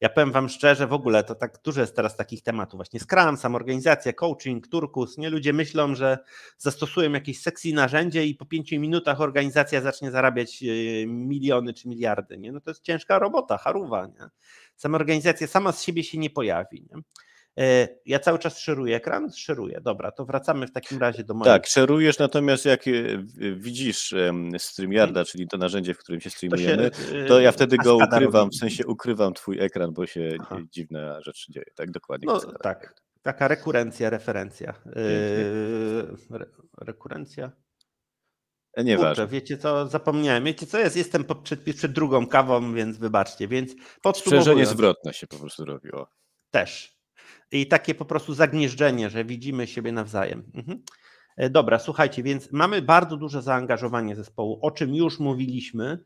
B: ja powiem wam szczerze, w ogóle to tak dużo jest teraz takich tematów, właśnie Scrum, samorganizacja, coaching, turkus, nie? Ludzie myślą, że zastosują jakieś sexy narzędzie i po pięciu minutach organizacja zacznie zarabiać yy, miliony czy miliardy, nie? No to jest ciężka robota, haruwa, nie? organizacja sama z siebie się nie pojawi, nie? E, ja cały czas szeruję ekran? Szeruję. Dobra, to wracamy w takim razie do mojego. Tak,
A: szerujesz, natomiast jak e, widzisz StreamYarda, mhm. czyli to narzędzie, w którym się streamujemy, to, się, e, to ja wtedy go ukrywam, robi. w sensie ukrywam twój ekran, bo się Aha. dziwne rzeczy
B: dzieje. Tak, dokładnie. No, tak, taka rekurencja, referencja. Re rekurencja? Nieważne. wiecie co, zapomniałem. Wiecie co jest? Jestem przed, przed drugą kawą, więc wybaczcie. Więc podsumowując... Sprzężenie zwrotne
A: się po prostu robiło.
B: Też i takie po prostu zagnieżdżenie, że widzimy siebie nawzajem. Mhm. E, dobra, słuchajcie, więc mamy bardzo duże zaangażowanie zespołu, o czym już mówiliśmy.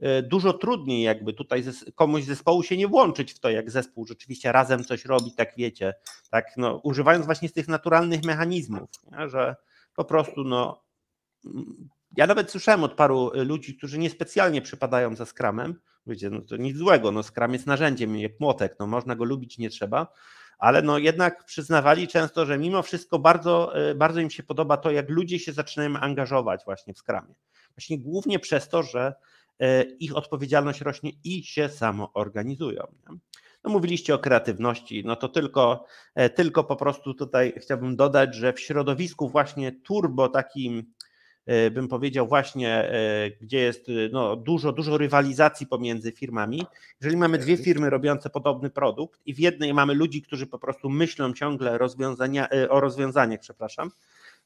B: E, dużo trudniej jakby tutaj komuś zespołu się nie włączyć w to, jak zespół rzeczywiście razem coś robi, tak wiecie, tak, no, używając właśnie z tych naturalnych mechanizmów, nie? że po prostu no, mm, ja nawet słyszałem od paru e, ludzi, którzy niespecjalnie przypadają za skramem, wiecie, no to nic złego, no skram jest narzędziem jak młotek, no można go lubić, nie trzeba, ale no jednak przyznawali często, że mimo wszystko bardzo, y, bardzo im się podoba to, jak ludzie się zaczynają angażować właśnie w skramie. Właśnie głównie przez to, że y, ich odpowiedzialność rośnie i się samoorganizują. No mówiliście o kreatywności, no to tylko, y, tylko po prostu tutaj chciałbym dodać, że w środowisku właśnie turbo takim E, bym powiedział, właśnie e, gdzie jest e, no, dużo, dużo rywalizacji pomiędzy firmami. Jeżeli mamy dwie firmy robiące podobny produkt i w jednej mamy ludzi, którzy po prostu myślą ciągle rozwiązania, o rozwiązaniach, przepraszam,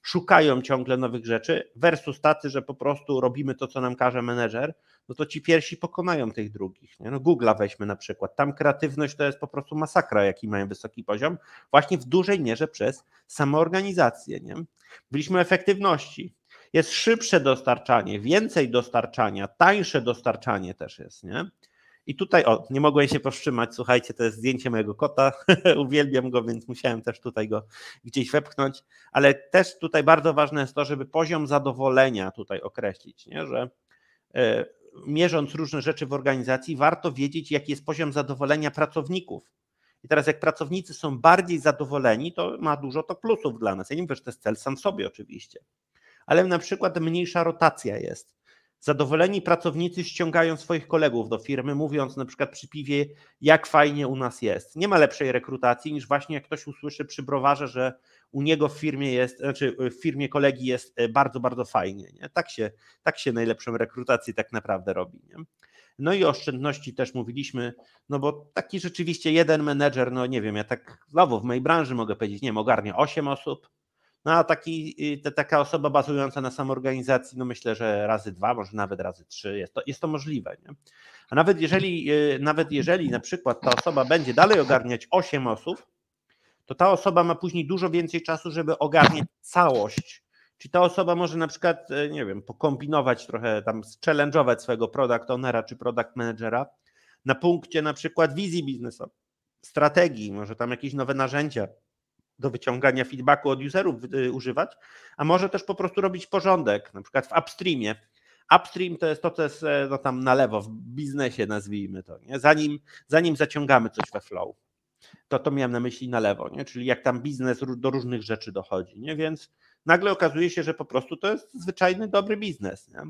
B: szukają ciągle nowych rzeczy, versus tacy, że po prostu robimy to, co nam każe menedżer, no to ci pierwsi pokonają tych drugich. Nie? No Google'a weźmy na przykład. Tam kreatywność to jest po prostu masakra, jaki mają wysoki poziom, właśnie w dużej mierze przez samoorganizację. Nie? Byliśmy efektywności jest szybsze dostarczanie, więcej dostarczania, tańsze dostarczanie też jest, nie? I tutaj, o, nie mogłem się powstrzymać, słuchajcie, to jest zdjęcie mojego kota, uwielbiam go, więc musiałem też tutaj go gdzieś wepchnąć, ale też tutaj bardzo ważne jest to, żeby poziom zadowolenia tutaj określić, nie? że y, mierząc różne rzeczy w organizacji, warto wiedzieć, jaki jest poziom zadowolenia pracowników. I teraz, jak pracownicy są bardziej zadowoleni, to ma dużo to plusów dla nas. Ja nie wiem, że to jest cel sam sobie, oczywiście, ale na przykład mniejsza rotacja jest. Zadowoleni pracownicy ściągają swoich kolegów do firmy, mówiąc na przykład przy piwie, jak fajnie u nas jest. Nie ma lepszej rekrutacji niż właśnie jak ktoś usłyszy przy browarze, że u niego w firmie jest, znaczy y, w firmie kolegi jest y, bardzo, bardzo fajnie. Nie? Tak, się, tak się najlepszą rekrutację tak naprawdę robi. Nie? No i oszczędności też mówiliśmy, no bo taki rzeczywiście jeden menedżer, no nie wiem, ja tak znowu w mojej branży mogę powiedzieć, nie wiem, ogarnia 8 osób, no a taki, y, te, taka osoba bazująca na samoorganizacji, no myślę, że razy dwa, może nawet razy trzy, jest to, jest to możliwe. Nie? A nawet jeżeli, y, nawet jeżeli na przykład ta osoba będzie dalej ogarniać osiem osób, to ta osoba ma później dużo więcej czasu, żeby ogarniać całość. Czyli ta osoba może na przykład, y, nie wiem, pokombinować trochę, tam challenge'ować swojego product ownera czy product managera na punkcie na przykład wizji biznesowej, strategii, może tam jakieś nowe narzędzia do wyciągania feedbacku od userów y, używać, a może też po prostu robić porządek, na przykład w upstreamie. Upstream to jest to, co jest e, no, tam na lewo, w biznesie nazwijmy to, nie? Zanim, zanim zaciągamy coś we flow. To, to miałem na myśli na lewo, nie? czyli jak tam biznes do różnych rzeczy dochodzi. Nie? Więc nagle okazuje się, że po prostu to jest zwyczajny dobry biznes. Nie?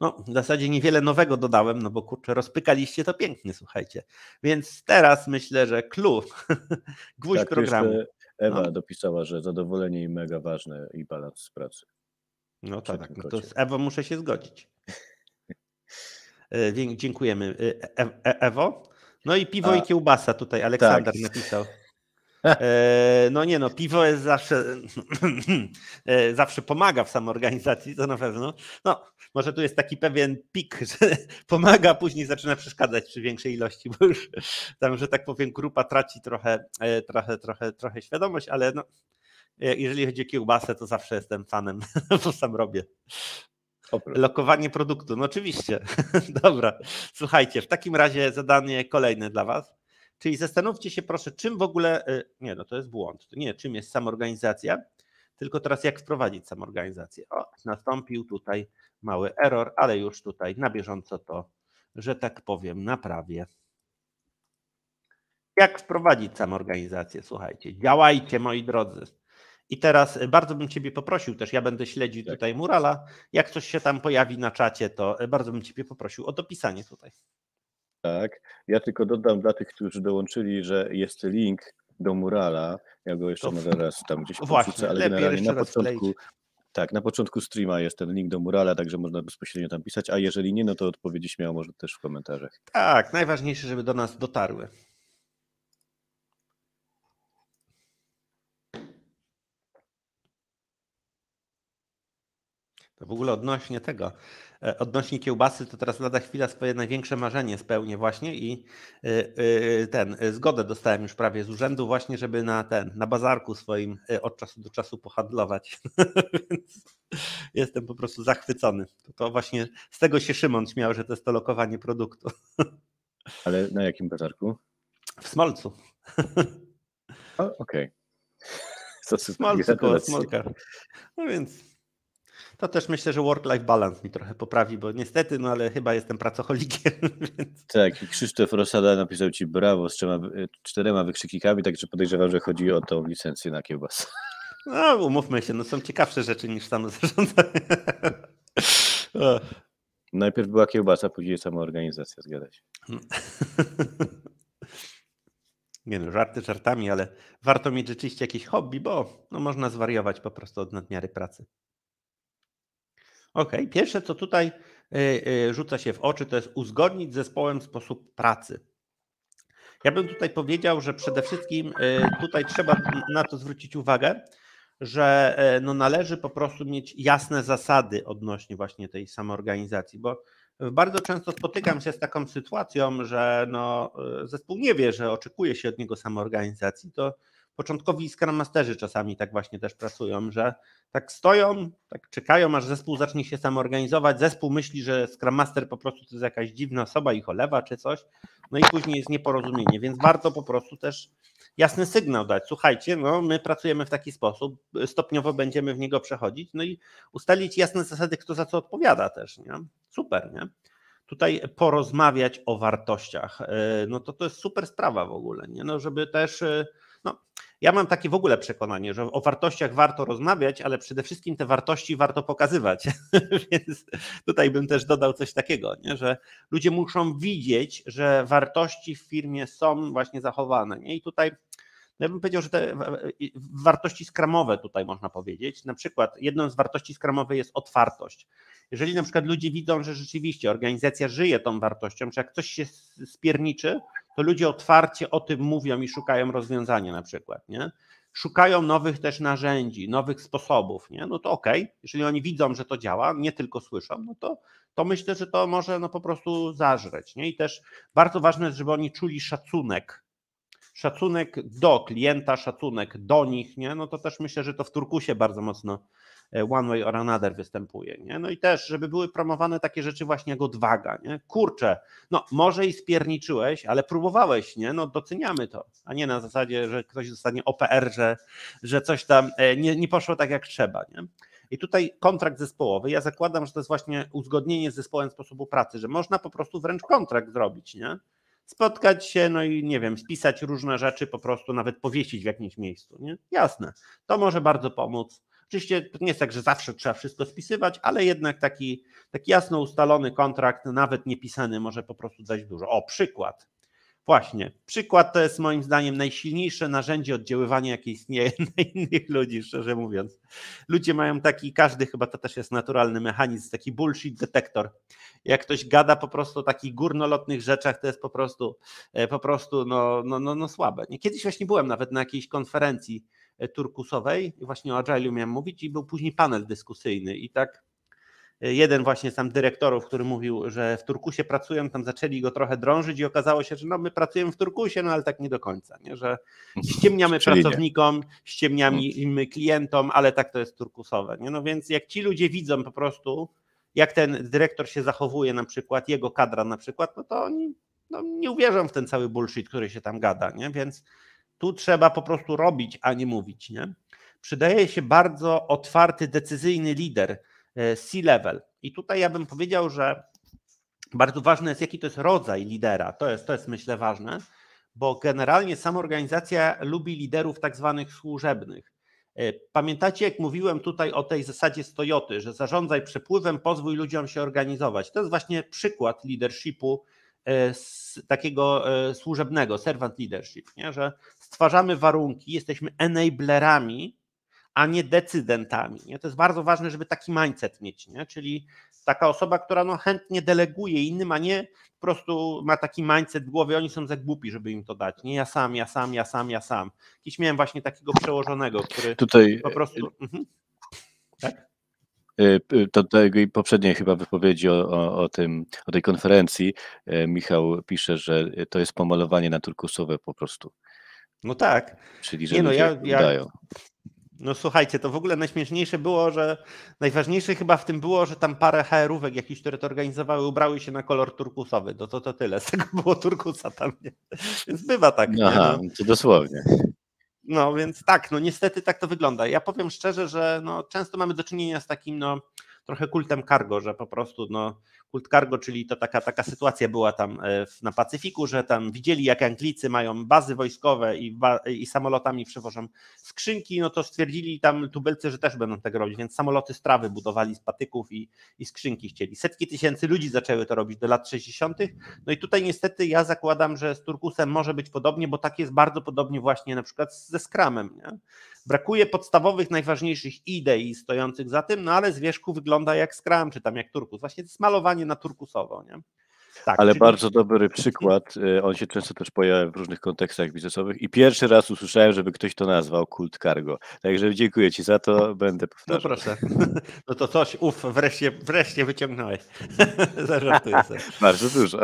B: No, w zasadzie niewiele nowego dodałem, no bo kurczę, rozpykaliście to pięknie, słuchajcie. Więc teraz myślę, że clue, gwóźdź tak, programu. Ewa no.
A: dopisała, że zadowolenie i mega ważne i balans
B: z pracy. No tak, tak, no to z Ewo muszę się zgodzić. E, dziękujemy. E, e e Ewo? No i piwo A. i kiełbasa tutaj Aleksander tak. napisał. E, no nie no, piwo jest zawsze e, zawsze pomaga w samoorganizacji, to na pewno. No, może tu jest taki pewien pik, że pomaga, a później zaczyna przeszkadzać przy większej ilości, bo już tam, że tak powiem, grupa traci trochę, e, trochę, trochę, trochę świadomość, ale no, jeżeli chodzi o kiełbasę, to zawsze jestem fanem, bo sam robię. Lokowanie produktu, no oczywiście. Dobra, słuchajcie, w takim razie zadanie kolejne dla Was. Czyli zastanówcie się proszę, czym w ogóle, y, nie no to jest błąd, nie czym jest samorganizacja, tylko teraz jak wprowadzić samorganizację. O, nastąpił tutaj mały error, ale już tutaj na bieżąco to, że tak powiem, naprawię. Jak wprowadzić samorganizację? Słuchajcie, działajcie moi drodzy. I teraz y, bardzo bym Ciebie poprosił też, ja będę śledził tak. tutaj murala. Jak coś się tam pojawi na czacie, to y, bardzo bym Ciebie poprosił o dopisanie tutaj.
A: Tak. Ja tylko dodam dla tych, którzy dołączyli, że jest link do murala. Ja go jeszcze może raz tam gdzieś podrzucę, ale generalnie na początku. Tak, na początku streama jest ten link do murala, także można bezpośrednio tam pisać, a jeżeli nie, no to odpowiedzi śmiało może też w komentarzach.
B: Tak, najważniejsze, żeby do nas dotarły. To w ogóle odnośnie tego, e, odnośnie kiełbasy, to teraz lada chwila swoje największe marzenie spełnię właśnie i e, e, ten, zgodę dostałem już prawie z urzędu właśnie, żeby na ten, na bazarku swoim od czasu do czasu pohadlować. Więc jestem po prostu zachwycony. To, to właśnie z tego się Szymon śmiał, że to jest to lokowanie produktu.
A: Ale na jakim bazarku? W Smolcu. Okej. Okay. W Smolcu koło Smolka.
B: No więc to też myślę, że work-life balance mi trochę poprawi, bo niestety, no ale chyba jestem pracocholikiem.
A: Więc... Tak, i Krzysztof Rosada napisał ci brawo z trzema, y, czterema wykrzyknikami, także podejrzewam, że chodzi o tą licencję na kiełbas.
B: No, umówmy się, no są ciekawsze rzeczy niż samo zarządzanie.
A: Najpierw była kiełbasa,
B: później sama organizacja, zgadza się. Nie no, żarty żartami, ale warto mieć rzeczywiście jakieś hobby, bo no, można zwariować po prostu od nadmiary pracy. Okej, okay. pierwsze co tutaj y, y, rzuca się w oczy, to jest uzgodnić z zespołem sposób pracy. Ja bym tutaj powiedział, że przede wszystkim y, tutaj trzeba na to zwrócić uwagę, że e, no należy po prostu mieć jasne zasady odnośnie właśnie tej samoorganizacji, bo bardzo często spotykam się z taką sytuacją, że no e, zespół nie wie, że oczekuje się od niego samoorganizacji, to początkowi Scrum Masterzy czasami tak właśnie też pracują, że tak stoją, tak czekają, aż zespół zacznie się organizować. Zespół myśli, że Scrum Master po prostu to jest jakaś dziwna osoba, ich olewa czy coś, no i później jest nieporozumienie, więc warto po prostu też jasny sygnał dać. Słuchajcie, no my pracujemy w taki sposób, stopniowo będziemy w niego przechodzić, no i ustalić jasne zasady, kto za co odpowiada też, nie? Super, nie? tutaj porozmawiać o wartościach. E, no to to jest super sprawa w ogóle, nie? No żeby też e, ja mam takie w ogóle przekonanie, że o wartościach warto rozmawiać, ale przede wszystkim te wartości warto pokazywać. Więc tutaj bym też dodał coś takiego, nie? że ludzie muszą widzieć, że wartości w firmie są właśnie zachowane. Nie? I tutaj no ja bym powiedział, że te wartości skramowe tutaj można powiedzieć. Na przykład jedną z wartości skramowej jest otwartość. Jeżeli na przykład ludzie widzą, że rzeczywiście organizacja żyje tą wartością, czy jak coś się spierniczy, to ludzie otwarcie o tym mówią i szukają rozwiązania na przykład, nie? Szukają nowych też narzędzi, nowych sposobów, nie? No to okej, okay. jeżeli oni widzą, że to działa, nie tylko słyszą, no to, to myślę, że to może no po prostu zażreć, nie? I też bardzo ważne jest, żeby oni czuli szacunek szacunek do klienta, szacunek do nich, nie? no to też myślę, że to w Turkusie bardzo mocno E, one way or another występuje. Nie? No i też, żeby były promowane takie rzeczy właśnie jak odwaga. Nie? Kurczę, no może i spierniczyłeś, ale próbowałeś, nie? No doceniamy to, a nie na zasadzie, że ktoś zostanie OPR, że, że coś tam e, nie, nie poszło tak jak trzeba. Nie? I tutaj kontrakt zespołowy, ja zakładam, że to jest właśnie uzgodnienie z zespołem sposobu pracy, że można po prostu wręcz kontrakt zrobić, nie? Spotkać się, no i nie wiem, spisać różne rzeczy, po prostu nawet powiesić w jakimś miejscu, nie? Jasne, to może bardzo pomóc Oczywiście to nie jest tak, że zawsze trzeba wszystko spisywać, ale jednak taki, taki jasno ustalony kontrakt, nawet niepisany, może po prostu dać dużo. O, przykład. Właśnie, przykład to jest moim zdaniem najsilniejsze narzędzie oddziaływania, jakie istnieje na innych ludzi, szczerze mówiąc. Ludzie mają taki, każdy chyba to też jest naturalny mechanizm, taki bullshit detektor. Jak ktoś gada po prostu o takich górnolotnych rzeczach, to jest po prostu, e, po prostu no, no, no, no słabe. Kiedyś właśnie byłem nawet na jakiejś konferencji, E, turkusowej, właśnie o Agile miałem mówić, i był później panel dyskusyjny. I tak e, jeden właśnie sam dyrektorów, który mówił, że w turkusie pracują, tam zaczęli go trochę drążyć i okazało się, że no my pracujemy w turkusie, no ale tak nie do końca, nie? że mhm. ściemniamy pracownikom, ściemniamy mhm. im klientom, ale tak to jest turkusowe. Nie? No więc jak ci ludzie widzą po prostu, jak ten dyrektor się zachowuje, na przykład jego kadra na przykład, no to oni no, nie uwierzą w ten cały bullshit, który się tam gada, nie? Więc tu trzeba po prostu robić, a nie mówić. Nie? Przydaje się bardzo otwarty, decyzyjny lider e, C-level. I tutaj ja bym powiedział, że bardzo ważne jest, jaki to jest rodzaj lidera. To jest, to jest myślę ważne, bo generalnie sama organizacja lubi liderów tak zwanych służebnych. E, pamiętacie, jak mówiłem tutaj o tej zasadzie stojoty, że zarządzaj przepływem, pozwól ludziom się organizować. To jest właśnie przykład leadershipu e, takiego służebnego, servant leadership, nie? że stwarzamy warunki, jesteśmy enablerami, a nie decydentami. Nie? To jest bardzo ważne, żeby taki mindset mieć, nie? czyli taka osoba, która no chętnie deleguje innym, a nie po prostu ma taki mindset w głowie, oni są za głupi, żeby im to dać. Nie ja sam, ja sam, ja sam, ja sam. Kiedyś miałem właśnie takiego przełożonego, który Tutaj... po prostu... Y, mhm.
A: Tak? Y, y, to tego i poprzedniej chyba wypowiedzi o, o, o, tym, o tej konferencji Michał pisze, że to jest pomalowanie na turkusowe po prostu. No tak. Czyli, że nie, no, ja, Ja...
B: No słuchajcie, to w ogóle najśmieszniejsze było, że najważniejsze chyba w tym było, że tam parę HR-ówek jakieś, które to organizowały, ubrały się na kolor turkusowy. No to, to tyle. Z tego było turkusa tam. Nie? Więc bywa tak. Aha,
A: nie? No. to dosłownie.
B: No więc tak, no niestety tak to wygląda. Ja powiem szczerze, że no, często mamy do czynienia z takim no, trochę kultem cargo, że po prostu no, Kult Cargo, czyli to taka, taka sytuacja była tam e, na Pacyfiku, że tam widzieli, jak Anglicy mają bazy wojskowe i, i samolotami przewożą skrzynki, no to stwierdzili tam tubelcy, że też będą tego robić, więc samoloty strawy budowali z patyków i, i skrzynki chcieli. Setki tysięcy ludzi zaczęły to robić do lat 60. No i tutaj niestety ja zakładam, że z Turkusem może być podobnie, bo tak jest bardzo podobnie właśnie na przykład ze Skramem. Nie? Brakuje podstawowych, najważniejszych idei stojących za tym, no ale z wierzchu wygląda jak Skram, czy tam jak Turkus. Właśnie to malowanie na turkusowo. Nie?
A: Tak, Ale czyli... bardzo dobry przykład. Y, on się często też pojawia w różnych kontekstach biznesowych. I pierwszy raz usłyszałem, żeby ktoś to nazwał kult cargo. Także dziękuję Ci za to, będę no
B: powtarzał. No proszę. No to coś, uff, wreszcie, wreszcie wyciągnąłeś. sobie. bardzo dużo.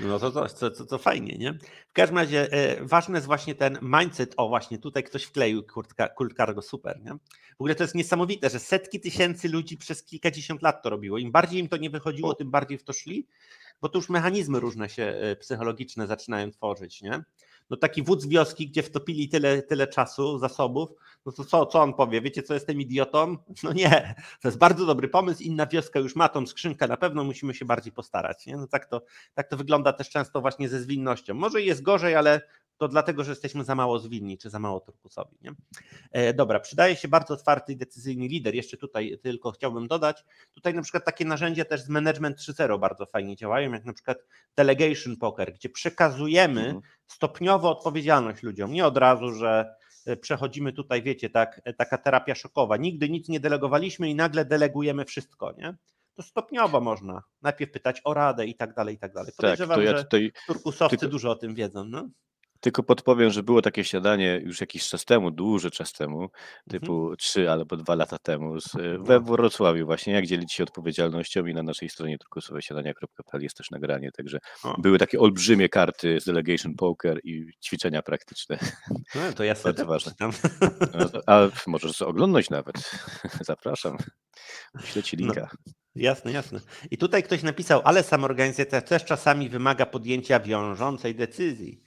B: No to, to, to, to, fajnie, nie? W każdym razie e, ważny jest właśnie ten mindset. O, właśnie tutaj ktoś wkleił Kult Cargo, super, nie? W ogóle to jest niesamowite, że setki tysięcy ludzi przez kilkadziesiąt lat to robiło. Im bardziej im to nie wychodziło, tym bardziej w to szli, bo tu już mechanizmy różne się e, psychologiczne zaczynają tworzyć, nie? no taki wódz wioski, gdzie wtopili tyle, tyle czasu, zasobów, no to co, co on powie? Wiecie, co jestem idiotą? No nie, to jest bardzo dobry pomysł, inna wioska już ma tą skrzynkę, na pewno musimy się bardziej postarać. Nie? No tak, to, tak to wygląda też często właśnie ze zwinnością. Może jest gorzej, ale to dlatego, że jesteśmy za mało zwinni czy za mało turkusowi. Nie? E, dobra, przydaje się bardzo otwarty i decyzyjny lider. Jeszcze tutaj tylko chciałbym dodać. Tutaj na przykład takie narzędzia też z Management 3.0 bardzo fajnie działają, jak na przykład Delegation Poker, gdzie przekazujemy mhm. stopniowo odpowiedzialność ludziom. Nie od razu, że e, przechodzimy tutaj, wiecie, tak, e, taka terapia szokowa. Nigdy nic nie delegowaliśmy i nagle delegujemy wszystko, nie? to stopniowo można najpierw pytać o radę i tak dalej, i tak dalej. Podejrzewam, tak, to ja tutaj, że turkusowcy tylko, dużo o tym wiedzą. No?
A: Tylko podpowiem, że było takie śniadanie już jakiś czas temu, duży czas temu, typu mhm. trzy mhm. albo dwa lata temu z, e, we no. Wrocławiu właśnie, jak dzielić się odpowiedzialnością i na naszej stronie turkusoweśniadania.pl jest też nagranie, także o. były takie olbrzymie karty z Delegation Poker i ćwiczenia praktyczne. No to ja Bardzo ważne. No, a możesz oglądać nawet. Zapraszam. Myślę ci no, linka. No.
B: Jasne, jasne. I tutaj ktoś napisał, ale samorganizacja też czasami wymaga podjęcia wiążącej decyzji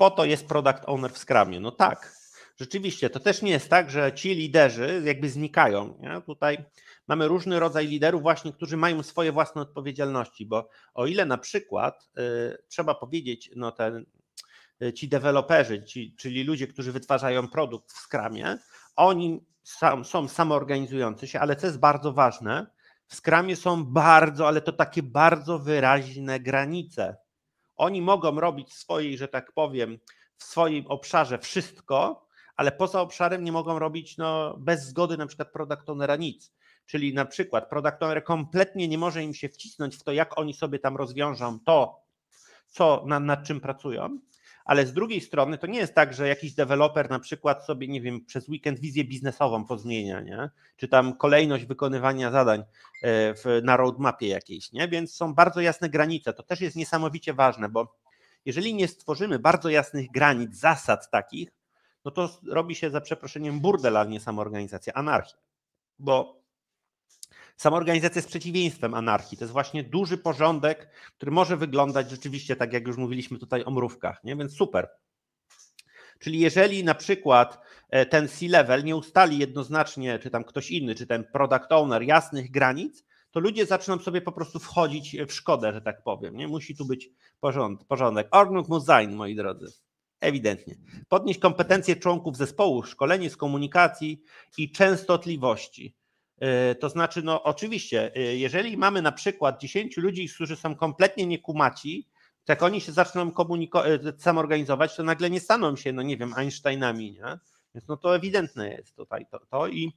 B: po to jest product owner w Scrumie. No tak, rzeczywiście, to też nie jest tak, że ci liderzy jakby znikają. Nie? Tutaj mamy różny rodzaj liderów właśnie, którzy mają swoje własne odpowiedzialności, bo o ile na przykład y, trzeba powiedzieć, no ten, y, ci deweloperzy, ci, czyli ludzie, którzy wytwarzają produkt w Scrumie, oni sam, są samoorganizujący się, ale co jest bardzo ważne, w Scrumie są bardzo, ale to takie bardzo wyraźne granice oni mogą robić swojej, że tak powiem, w swoim obszarze wszystko, ale poza obszarem nie mogą robić no, bez zgody na przykład product ownera nic. Czyli na przykład product owner kompletnie nie może im się wcisnąć w to, jak oni sobie tam rozwiążą to, co, nad, nad czym pracują, ale z drugiej strony to nie jest tak, że jakiś deweloper na przykład sobie, nie wiem, przez weekend wizję biznesową pozmienia, nie? czy tam kolejność wykonywania zadań e, w, na roadmapie jakiejś, nie? więc są bardzo jasne granice. To też jest niesamowicie ważne, bo jeżeli nie stworzymy bardzo jasnych granic, zasad takich, no to robi się za przeproszeniem burdel, a nie samoorganizacja, anarchia. Bo organizacja jest przeciwieństwem anarchii. To jest właśnie duży porządek, który może wyglądać rzeczywiście tak, jak już mówiliśmy tutaj o mrówkach, nie? więc super. Czyli jeżeli na przykład e, ten C-level nie ustali jednoznacznie, czy tam ktoś inny, czy ten product owner jasnych granic, to ludzie zaczną sobie po prostu wchodzić w szkodę, że tak powiem. Nie musi tu być porządek. Ordnung muss sein, moi drodzy. Ewidentnie. Podnieść kompetencje członków zespołu, szkolenie z komunikacji i częstotliwości. E, to znaczy, no oczywiście, e, jeżeli mamy na przykład 10 ludzi, którzy są kompletnie niekumaci, jak oni się zaczną e, samorganizować, to nagle nie staną się, no nie wiem, Einsteinami, nie? Więc no to ewidentne jest tutaj to. to. I,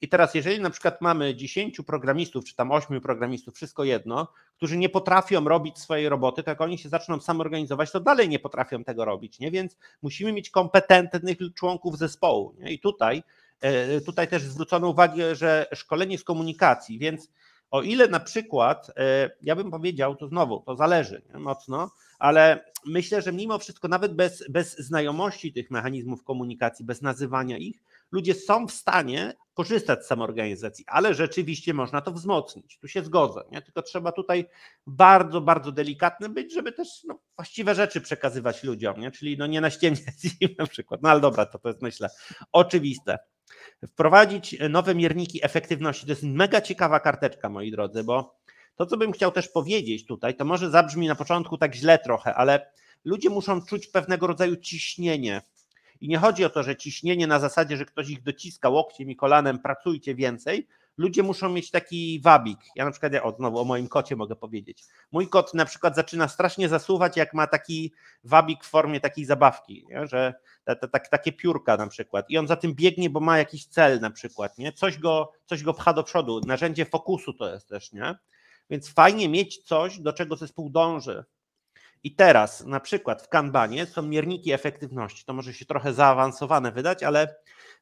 B: I teraz, jeżeli na przykład mamy 10 programistów, czy tam 8 programistów, wszystko jedno, którzy nie potrafią robić swojej roboty, to jak oni się zaczną samorganizować, to dalej nie potrafią tego robić, nie? Więc musimy mieć kompetentnych członków zespołu, nie? I tutaj E, tutaj też zwrócono uwagę, że szkolenie z komunikacji, więc o ile na przykład, e, ja bym powiedział, to znowu, to zależy nie? mocno, ale myślę, że mimo wszystko, nawet bez, bez znajomości tych mechanizmów komunikacji, bez nazywania ich, ludzie są w stanie korzystać z samoorganizacji, ale rzeczywiście można to wzmocnić. Tu się zgodzę, nie? tylko trzeba tutaj bardzo, bardzo delikatny być, żeby też no, właściwe rzeczy przekazywać ludziom, nie? czyli no, nie naściemniać im na przykład. No ale dobra, to, to jest myślę oczywiste wprowadzić nowe mierniki efektywności. To jest mega ciekawa karteczka, moi drodzy, bo to, co bym chciał też powiedzieć tutaj, to może zabrzmi na początku tak źle trochę, ale ludzie muszą czuć pewnego rodzaju ciśnienie. I nie chodzi o to, że ciśnienie na zasadzie, że ktoś ich dociska łokciem i kolanem, pracujcie więcej, ludzie muszą mieć taki wabik. Ja na przykład, ja, o, znowu o moim kocie mogę powiedzieć. Mój kot na przykład zaczyna strasznie zasuwać, jak ma taki wabik w formie takiej zabawki, nie? że ta, ta, ta, takie piórka na przykład. I on za tym biegnie, bo ma jakiś cel na przykład. Nie? Coś, go, coś go pcha do przodu. Narzędzie fokusu to jest też, nie? Więc fajnie mieć coś, do czego zespół dąży. I teraz na przykład w Kanbanie są mierniki efektywności. To może się trochę zaawansowane wydać, ale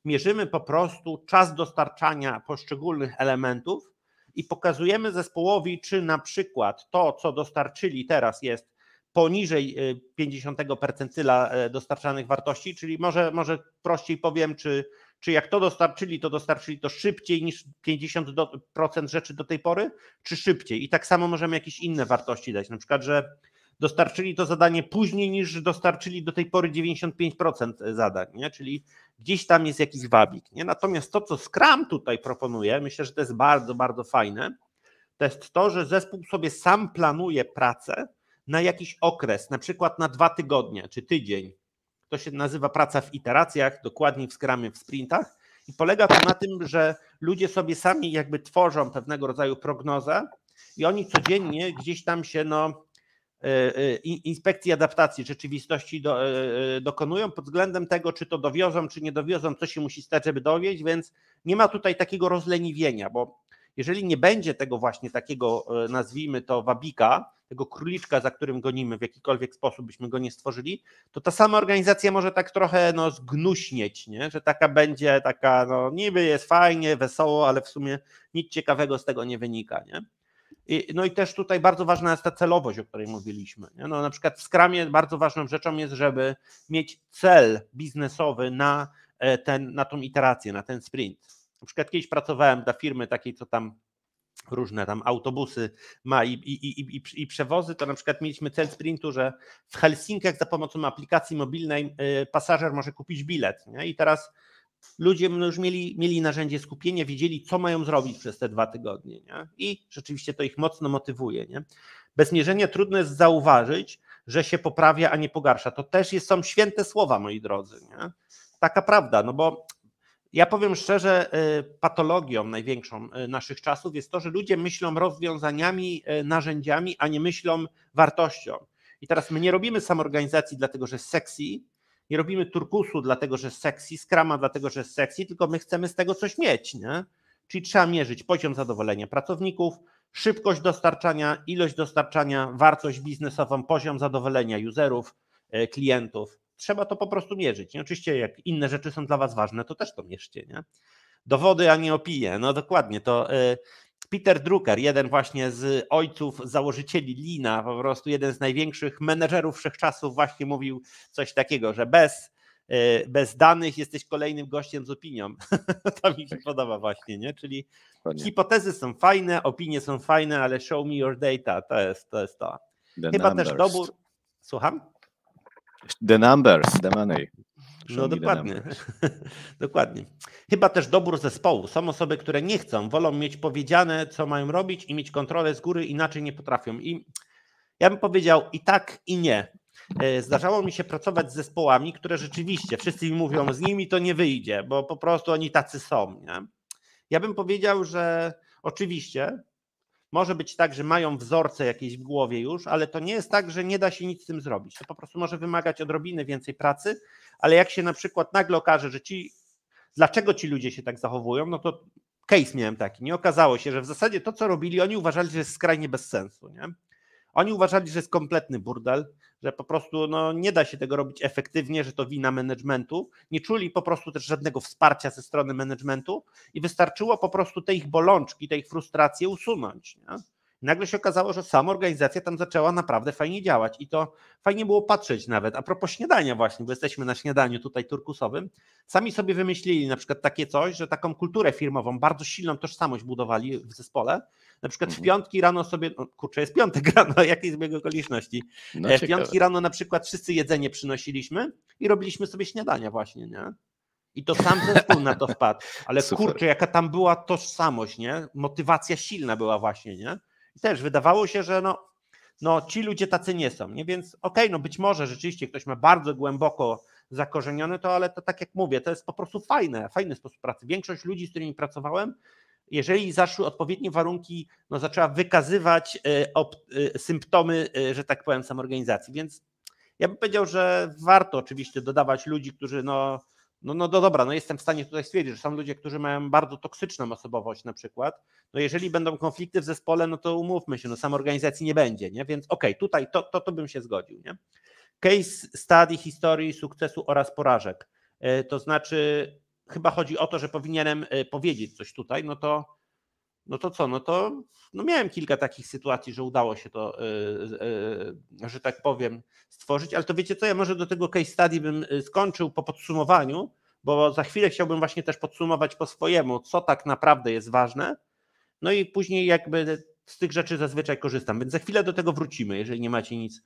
B: mierzymy po prostu czas dostarczania poszczególnych elementów i pokazujemy zespołowi, czy na przykład to, co dostarczyli teraz jest poniżej 50 y, percentyla e, dostarczanych wartości, czyli może, może prościej powiem, czy, czy jak to dostarczyli, to dostarczyli to szybciej niż 50% rzeczy do tej pory, czy szybciej. I tak samo możemy jakieś inne wartości dać, na przykład, że dostarczyli to zadanie później niż dostarczyli do tej pory 95% zadań, nie? czyli gdzieś tam jest jakiś wabik. Nie? Natomiast to, co Scrum tutaj proponuje, myślę, że to jest bardzo, bardzo fajne, to jest to, że zespół sobie sam planuje pracę na jakiś okres, na przykład na dwa tygodnie czy tydzień. To się nazywa praca w iteracjach, dokładniej w Scrumie, w sprintach. I polega to na tym, że ludzie sobie sami jakby tworzą pewnego rodzaju prognozę i oni codziennie gdzieś tam się no, E, e, inspekcji adaptacji rzeczywistości do, e, dokonują pod względem tego, czy to dowiozą, czy nie dowiozą, co się musi stać, żeby dowiedzieć, więc nie ma tutaj takiego rozleniwienia, bo jeżeli nie będzie tego właśnie takiego, nazwijmy to, wabika, tego króliczka, za którym gonimy, w jakikolwiek sposób byśmy go nie stworzyli, to ta sama organizacja może tak trochę no, zgnuśnieć, nie? że taka będzie taka, no niby jest fajnie, wesoło, ale w sumie nic ciekawego z tego nie wynika. Nie? No i też tutaj bardzo ważna jest ta celowość, o której mówiliśmy. No, na przykład w Skramie bardzo ważną rzeczą jest, żeby mieć cel biznesowy na, e, ten, na tą iterację, na ten sprint. Na przykład kiedyś pracowałem dla firmy takiej, co tam różne tam autobusy ma i, i, i, i, przewozy, to na przykład mieliśmy cel sprintu, że w Helsinkach za pomocą aplikacji mobilnej e, pasażer może kupić bilet. Nie? I teraz ludzie no, już mieli, mieli narzędzie skupienia, wiedzieli, co mają zrobić przez te dwa tygodnie. Nie? I rzeczywiście to ich mocno motywuje. Nie? Bez mierzenia trudno jest zauważyć, że się poprawia, a nie pogarsza. To też jest, są święte słowa, moi drodzy. Nie? Taka prawda, no bo ja powiem szczerze, y, patologią największą y, naszych czasów jest to, że ludzie myślą rozwiązaniami, y, narzędziami, a nie myślą wartością. I teraz my nie robimy samorganizacji dlatego, że sexy, nie robimy turkusu dlatego, że jest sexy, skrama dlatego, że jest sexy, tylko my chcemy z tego coś mieć, nie? Czyli trzeba mierzyć poziom zadowolenia pracowników, szybkość dostarczania, ilość dostarczania, wartość biznesową, poziom zadowolenia userów, e, klientów. Trzeba to po prostu mierzyć. Nie? Oczywiście, jak inne rzeczy są dla Was ważne, to też to mierzcie. Nie? Dowody, a nie opinie. No dokładnie, to e, Peter Drucker, jeden właśnie z ojców, założycieli Lina, po prostu jeden z największych menedżerów wszechczasów, właśnie mówił coś takiego, że bez, y, bez danych jesteś kolejnym gościem z opinią. to mi się podoba właśnie, nie? Czyli hipotezy są fajne, opinie są fajne, ale show me your data, to jest to. Jest to. Chyba numbers. też dobór... Słucham?
A: The numbers, the money. No dokładnie.
B: dokładnie. Chyba też dobór zespołu. Są osoby, które nie chcą, wolą mieć powiedziane, co mają robić i mieć kontrolę z góry, inaczej nie potrafią. I ja bym powiedział i tak, i nie. E, zdarzało mi się pracować z zespołami, które rzeczywiście wszyscy mi mówią, z nimi to nie wyjdzie, bo po prostu oni tacy są. Nie? Ja bym powiedział, że oczywiście może być tak, że mają wzorce jakieś w głowie już, ale to nie jest tak, że nie da się nic z tym zrobić. To po prostu może wymagać odrobiny więcej pracy ale jak się na przykład nagle okaże, że ci, dlaczego ci ludzie się tak zachowują, no to case miałem taki, nie okazało się, że w zasadzie to, co robili, oni uważali, że jest skrajnie bez sensu, nie? Oni uważali, że jest kompletny burdel, że po prostu no, nie da się tego robić efektywnie, że to wina managementu. Nie czuli po prostu też żadnego wsparcia ze strony managementu i wystarczyło po prostu te ich bolączki, te ich frustracje usunąć. Nie? Nagle się okazało, że sama organizacja tam zaczęła naprawdę fajnie działać i to fajnie było patrzeć nawet. A propos śniadania właśnie, bo jesteśmy na śniadaniu tutaj turkusowym, sami sobie wymyślili na przykład takie coś, że taką kulturę firmową, bardzo silną tożsamość budowali w zespole. Na przykład w mhm. piątki rano sobie, no kurczę jest piątek rano, jakiej zbieg okoliczności. No, e, w piątki ciekawe. rano na przykład wszyscy jedzenie przynosiliśmy i robiliśmy sobie śniadania właśnie, nie? I to sam zespół na to wpadł. Ale Super. kurczę, jaka tam była tożsamość, nie? Motywacja silna była właśnie, nie? I też wydawało się, że no, no ci ludzie tacy nie są, nie? Więc okej, okay, no być może rzeczywiście ktoś ma bardzo głęboko zakorzenione to, ale to tak jak mówię, to jest po prostu fajne, fajny sposób pracy. Większość ludzi, z którymi pracowałem, jeżeli zaszły odpowiednie warunki, no zaczęła wykazywać e, e, symptomy, e, że tak powiem, samorganizacji. Więc ja bym powiedział, że warto oczywiście dodawać ludzi, którzy no no, no dobra, no jestem w stanie tutaj stwierdzić, że są ludzie, którzy mają bardzo toksyczną osobowość na przykład, no jeżeli będą konflikty w zespole, no to umówmy się, no organizacji nie będzie, nie? Więc okej, okay, tutaj to, to, to bym się zgodził, nie? Case study historii sukcesu oraz porażek. E, to znaczy, chyba chodzi o to, że powinienem e, powiedzieć coś tutaj, no to no to co, no to no miałem kilka takich sytuacji, że udało się to, y, y, że tak powiem, stworzyć, ale to wiecie co, ja może do tego case study bym y, skończył po podsumowaniu, bo za chwilę chciałbym właśnie też podsumować po swojemu, co tak naprawdę jest ważne, no i później jakby z tych rzeczy zazwyczaj korzystam, więc za chwilę do tego wrócimy, jeżeli nie macie nic e,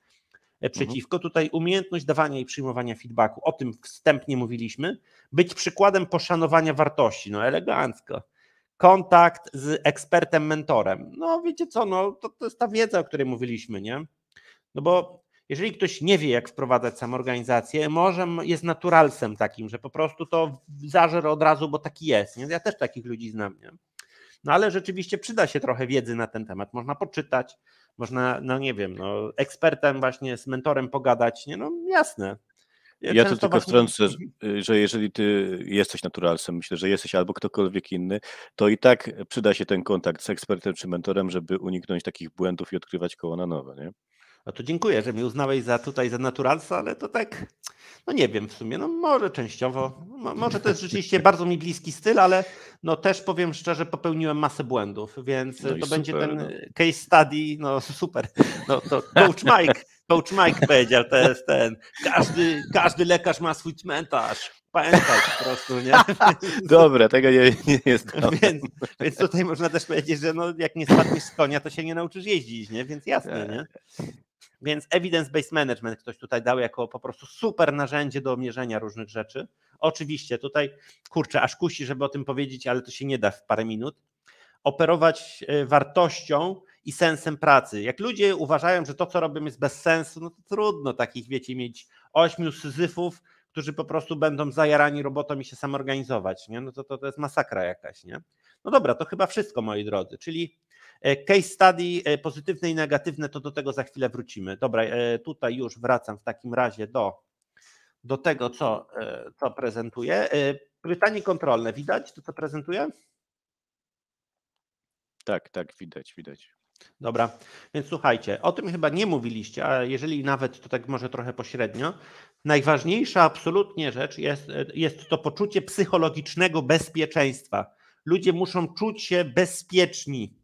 B: mhm. przeciwko. Mhm. Tutaj umiejętność dawania i przyjmowania feedbacku, o tym wstępnie mówiliśmy, być przykładem poszanowania wartości, no elegancko kontakt z ekspertem, mentorem. No wiecie co, no, to, to jest ta wiedza, o której mówiliśmy, nie? No bo jeżeli ktoś nie wie, jak wprowadzać organizację, może jest naturalcem takim, że po prostu to zażer od razu, bo taki jest. Nie? Ja też takich ludzi znam. Nie? No ale rzeczywiście przyda się trochę wiedzy na ten temat. Można poczytać, można, no nie wiem, no, ekspertem właśnie z mentorem pogadać. Nie? No jasne,
A: ja, ja to tylko was... wtrącę, y, że jeżeli ty jesteś naturalcem, myślę, że jesteś albo ktokolwiek inny, to i tak przyda się ten kontakt z ekspertem czy mentorem, żeby uniknąć takich błędów i odkrywać koło na nowe, nie? No to
B: dziękuję, że mi uznałeś za tutaj za naturalca, ale to tak, no nie wiem w sumie, no może częściowo, może to jest rzeczywiście bardzo mi bliski styl, ale no też powiem szczerze, popełniłem masę błędów, więc no to super, będzie ten no. case study, no super, no to coach Mike Coach Mike powiedział, to jest ten, każdy, każdy lekarz ma swój cmentarz Pamiętaj po prostu, nie? Dobre, tego nie, nie jest. Więc, więc tutaj można też powiedzieć, że no, jak nie spadniesz z konia, to się nie nauczysz jeździć, nie? Więc jasne, tak. nie? Więc evidence-based management ktoś tutaj dał jako po prostu super narzędzie do mierzenia różnych rzeczy. Oczywiście tutaj, kurczę, aż kusi, żeby o tym powiedzieć, ale to się nie da w parę minut. Operować y, wartością, i sensem pracy. Jak ludzie uważają, że to, co robią, jest bez sensu, no to trudno takich, wiecie, mieć ośmiu syzyfów, którzy po prostu będą zajarani robotą i się samorganizować. Nie? No to, to, to jest masakra jakaś. Nie? No dobra, to chyba wszystko, moi drodzy. Czyli e, case study e, pozytywne i negatywne, to do tego za chwilę wrócimy. Dobra, e, tutaj już wracam w takim razie do, do tego, co, co prezentuję. Pytanie kontrolne. Widać to, co prezentuję? Tak, tak, widać, widać. Dobra, więc słuchajcie, o tym chyba nie mówiliście, a jeżeli nawet, to tak może trochę pośrednio. Najważniejsza absolutnie rzecz jest, jest to poczucie psychologicznego bezpieczeństwa. Ludzie muszą czuć się bezpieczni.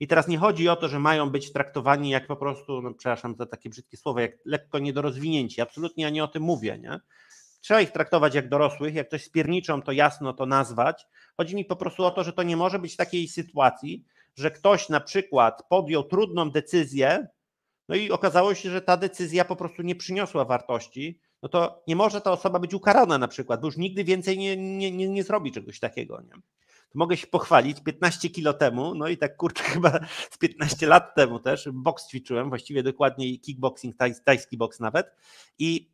B: I teraz nie chodzi o to, że mają być traktowani jak po prostu, no przepraszam za takie brzydkie słowo, jak lekko niedorozwinięci. Absolutnie ja nie o tym mówię, nie? Trzeba ich traktować jak dorosłych, jak ktoś z pierniczą to jasno to nazwać. Chodzi mi po prostu o to, że to nie może być takiej sytuacji, że ktoś na przykład podjął trudną decyzję, no i okazało się, że ta decyzja po prostu nie przyniosła wartości, no to nie może ta osoba być ukarana na przykład, bo już nigdy więcej nie, nie, nie, nie zrobi czegoś takiego. Nie? To mogę się pochwalić 15 kilo temu, no i tak kurczę chyba z 15 lat temu też, boks ćwiczyłem, właściwie dokładniej kickboxing, tajski boks nawet i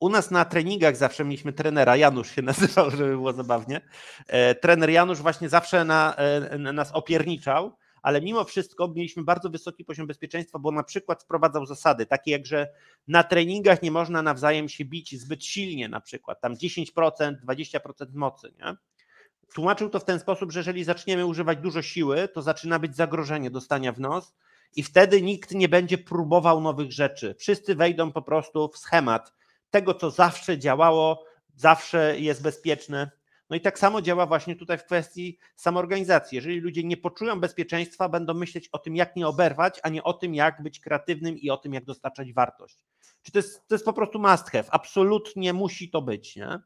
B: u nas na treningach zawsze mieliśmy trenera, Janusz się nazywał, żeby było zabawnie. E, trener Janusz właśnie zawsze na, e, nas opierniczał, ale mimo wszystko mieliśmy bardzo wysoki poziom bezpieczeństwa, bo na przykład wprowadzał zasady takie jak, że na treningach nie można nawzajem się bić zbyt silnie na przykład, tam 10%, 20% mocy, nie? Tłumaczył to w ten sposób, że jeżeli zaczniemy używać dużo siły, to zaczyna być zagrożenie dostania w nos i wtedy nikt nie będzie próbował nowych rzeczy. Wszyscy wejdą po prostu w schemat tego, co zawsze działało, zawsze jest bezpieczne no i tak samo działa właśnie tutaj w kwestii samoorganizacji. Jeżeli ludzie nie poczują bezpieczeństwa, będą myśleć o tym, jak nie oberwać, a nie o tym, jak być kreatywnym i o tym, jak dostarczać wartość. Czy to jest, to jest po prostu must have, absolutnie musi to być, nie?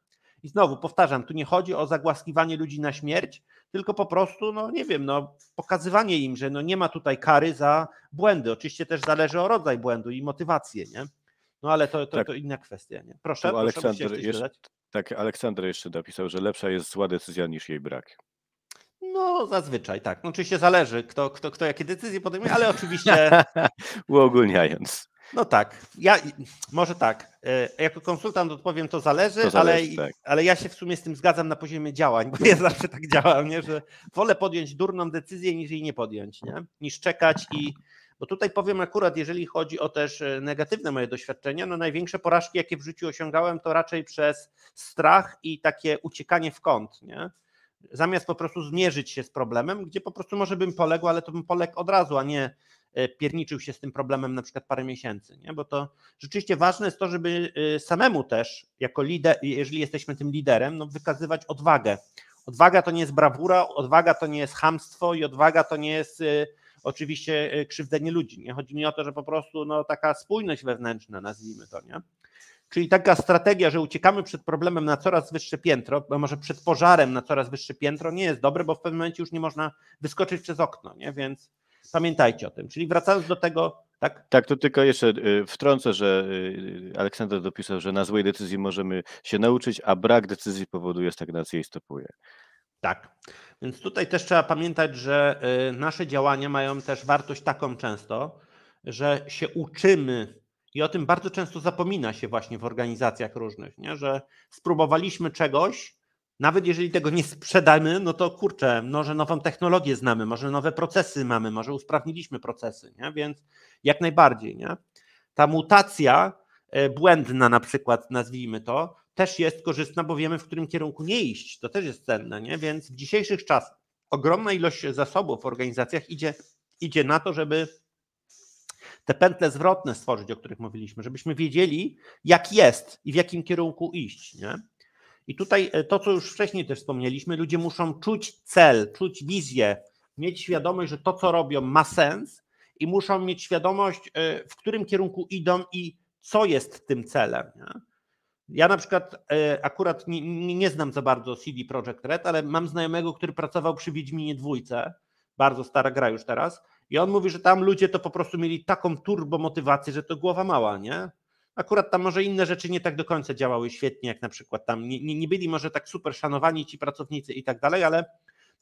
B: I znowu powtarzam, tu nie chodzi o zagłaskiwanie ludzi na śmierć, tylko po prostu, no nie wiem, no, pokazywanie im, że no, nie ma tutaj kary za błędy. Oczywiście też zależy o rodzaj błędu i motywację, nie? No ale to, to, tak. to inna kwestia, nie? Proszę, tu proszę Aleksander, jeszcze,
A: tak, Aleksandra jeszcze napisał, że lepsza jest zła decyzja niż jej brak.
B: No, zazwyczaj tak. No, oczywiście zależy, kto, kto, kto jakie decyzje podejmuje, ale oczywiście.
A: Uogólniając.
B: No tak, ja może tak. E, jako konsultant odpowiem, to zależy, to zależy ale, tak. ale ja się w sumie z tym zgadzam na poziomie działań, bo ja zawsze tak działam, nie? że wolę podjąć durną decyzję niż jej nie podjąć, nie? niż czekać i bo tutaj powiem akurat, jeżeli chodzi o też e, negatywne moje doświadczenia, no największe porażki, jakie w życiu osiągałem, to raczej przez strach i takie uciekanie w kąt, nie? Zamiast po prostu zmierzyć się z problemem, gdzie po prostu może bym poległ, ale to bym poległ od razu, a nie e, pierniczył się z tym problemem na przykład parę miesięcy, nie? bo to rzeczywiście ważne jest to, żeby e, samemu też, jako lider, jeżeli jesteśmy tym liderem, no wykazywać odwagę. Odwaga to nie jest brawura, odwaga to nie jest hamstwo i odwaga to nie jest oczywiście e, krzywdzenie ludzi. Nie chodzi mi o to, że po prostu no, taka spójność wewnętrzna, nazwijmy to, nie? Czyli taka strategia, że uciekamy przed problemem na coraz wyższe piętro, może przed pożarem na coraz wyższe piętro, nie jest dobre, bo w pewnym momencie już nie można wyskoczyć przez okno, nie? więc pamiętajcie o tym. Czyli wracając do tego,
A: tak? Tak, to tylko jeszcze e, wtrącę, że e, Aleksander dopisał, że na złej decyzji możemy się nauczyć, a brak decyzji powoduje stagnację i stopuje.
B: Tak. Więc tutaj też trzeba pamiętać, że y, nasze działania mają też wartość taką często, że się uczymy i o tym bardzo często zapomina się właśnie w organizacjach różnych, nie? że spróbowaliśmy czegoś, nawet jeżeli tego nie sprzedamy, no to kurczę, może nową technologię znamy, może nowe procesy mamy, może usprawniliśmy procesy, nie? więc jak najbardziej. Nie? Ta mutacja e, błędna na przykład, nazwijmy to, też jest korzystna, bo wiemy, w którym kierunku nie iść. To też jest cenne, nie? Więc w dzisiejszych czasach ogromna ilość zasobów w organizacjach idzie, idzie na to, żeby te pętle zwrotne stworzyć, o których mówiliśmy, żebyśmy wiedzieli, jak jest i w jakim kierunku iść. Nie? I tutaj e, to, co już wcześniej też wspomnieliśmy, ludzie muszą czuć cel, czuć wizję, mieć świadomość, że to, co robią, ma sens i muszą mieć świadomość, e, w którym kierunku idą i co jest tym celem. Nie? Ja na przykład e, akurat nie, nie, nie znam za bardzo CD Projekt Red, ale mam znajomego, który pracował przy Wiedźminie dwójce, bardzo stara gra już teraz, i on mówi, że tam ludzie to po prostu mieli taką turbo motywację, że to głowa mała, nie? Akurat tam może inne rzeczy nie tak do końca działały świetnie, jak na przykład tam nie, nie, nie byli może tak super szanowani ci pracownicy i tak dalej, ale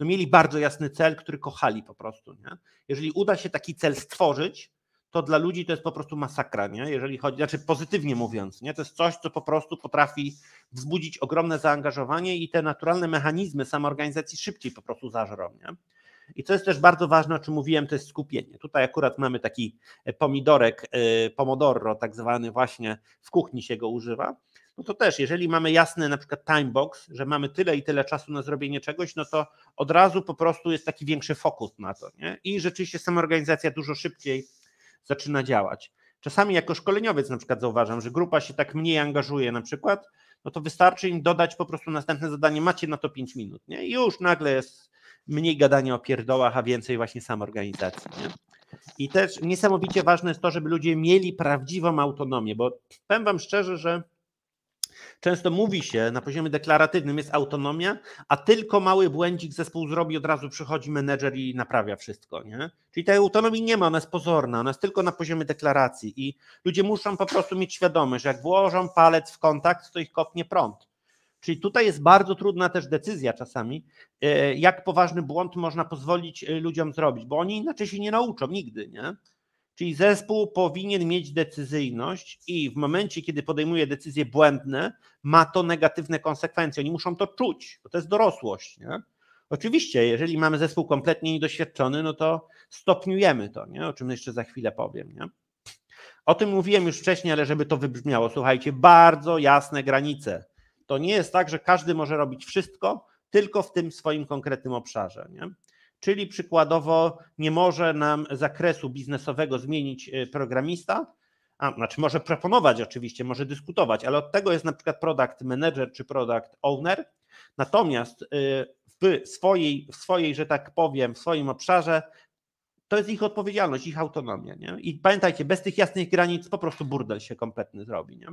B: no mieli bardzo jasny cel, który kochali po prostu. Nie? Jeżeli uda się taki cel stworzyć, to dla ludzi to jest po prostu masakra, nie? jeżeli chodzi, znaczy pozytywnie mówiąc, nie? to jest coś, co po prostu potrafi wzbudzić ogromne zaangażowanie i te naturalne mechanizmy samoorganizacji szybciej po prostu zażrą. Nie? I co jest też bardzo ważne, o czym mówiłem, to jest skupienie. Tutaj akurat mamy taki e, pomidorek, e, pomodoro, tak zwany właśnie, w kuchni się go używa, no to też, jeżeli mamy jasny na przykład timebox, że mamy tyle i tyle czasu na zrobienie czegoś, no to od razu po prostu jest taki większy fokus na to. Nie? I rzeczywiście samoorganizacja dużo szybciej zaczyna działać. Czasami jako szkoleniowiec na przykład zauważam, że grupa się tak mniej angażuje na przykład, no to wystarczy im dodać po prostu następne zadanie, macie na to 5 minut, nie? I już nagle jest mniej gadania o pierdołach, a więcej właśnie samorganizacji, nie? I też niesamowicie ważne jest to, żeby ludzie mieli prawdziwą autonomię, bo powiem Wam szczerze, że Często mówi się na poziomie deklaratywnym jest autonomia, a tylko mały błędzik zespół zrobi, od razu przychodzi menedżer i naprawia wszystko. Nie? Czyli tej autonomii nie ma, ona jest pozorna, ona jest tylko na poziomie deklaracji i ludzie muszą po prostu mieć świadomość, że jak włożą palec w kontakt, to ich kopnie prąd. Czyli tutaj jest bardzo trudna też decyzja czasami, e, jak poważny błąd można pozwolić e, ludziom zrobić, bo oni inaczej się nie nauczą nigdy, nie? Czyli zespół powinien mieć decyzyjność i w momencie, kiedy podejmuje decyzje błędne, ma to negatywne konsekwencje. Oni muszą to czuć, bo to jest dorosłość. Nie? Oczywiście, jeżeli mamy zespół kompletnie niedoświadczony, no to stopniujemy to, nie? o czym jeszcze za chwilę powiem. Nie? O tym mówiłem już wcześniej, ale żeby to wybrzmiało, słuchajcie, bardzo jasne granice. To nie jest tak, że każdy może robić wszystko, tylko w tym swoim konkretnym obszarze. Nie? czyli przykładowo nie może nam zakresu biznesowego zmienić e, programista, a znaczy może proponować oczywiście, może dyskutować, ale od tego jest na przykład product manager czy product owner. Natomiast e, w swojej, w swojej, że tak powiem, w swoim obszarze to jest ich odpowiedzialność, ich autonomia. Nie? I pamiętajcie, bez tych jasnych granic po prostu burdel się kompletny zrobi. Nie?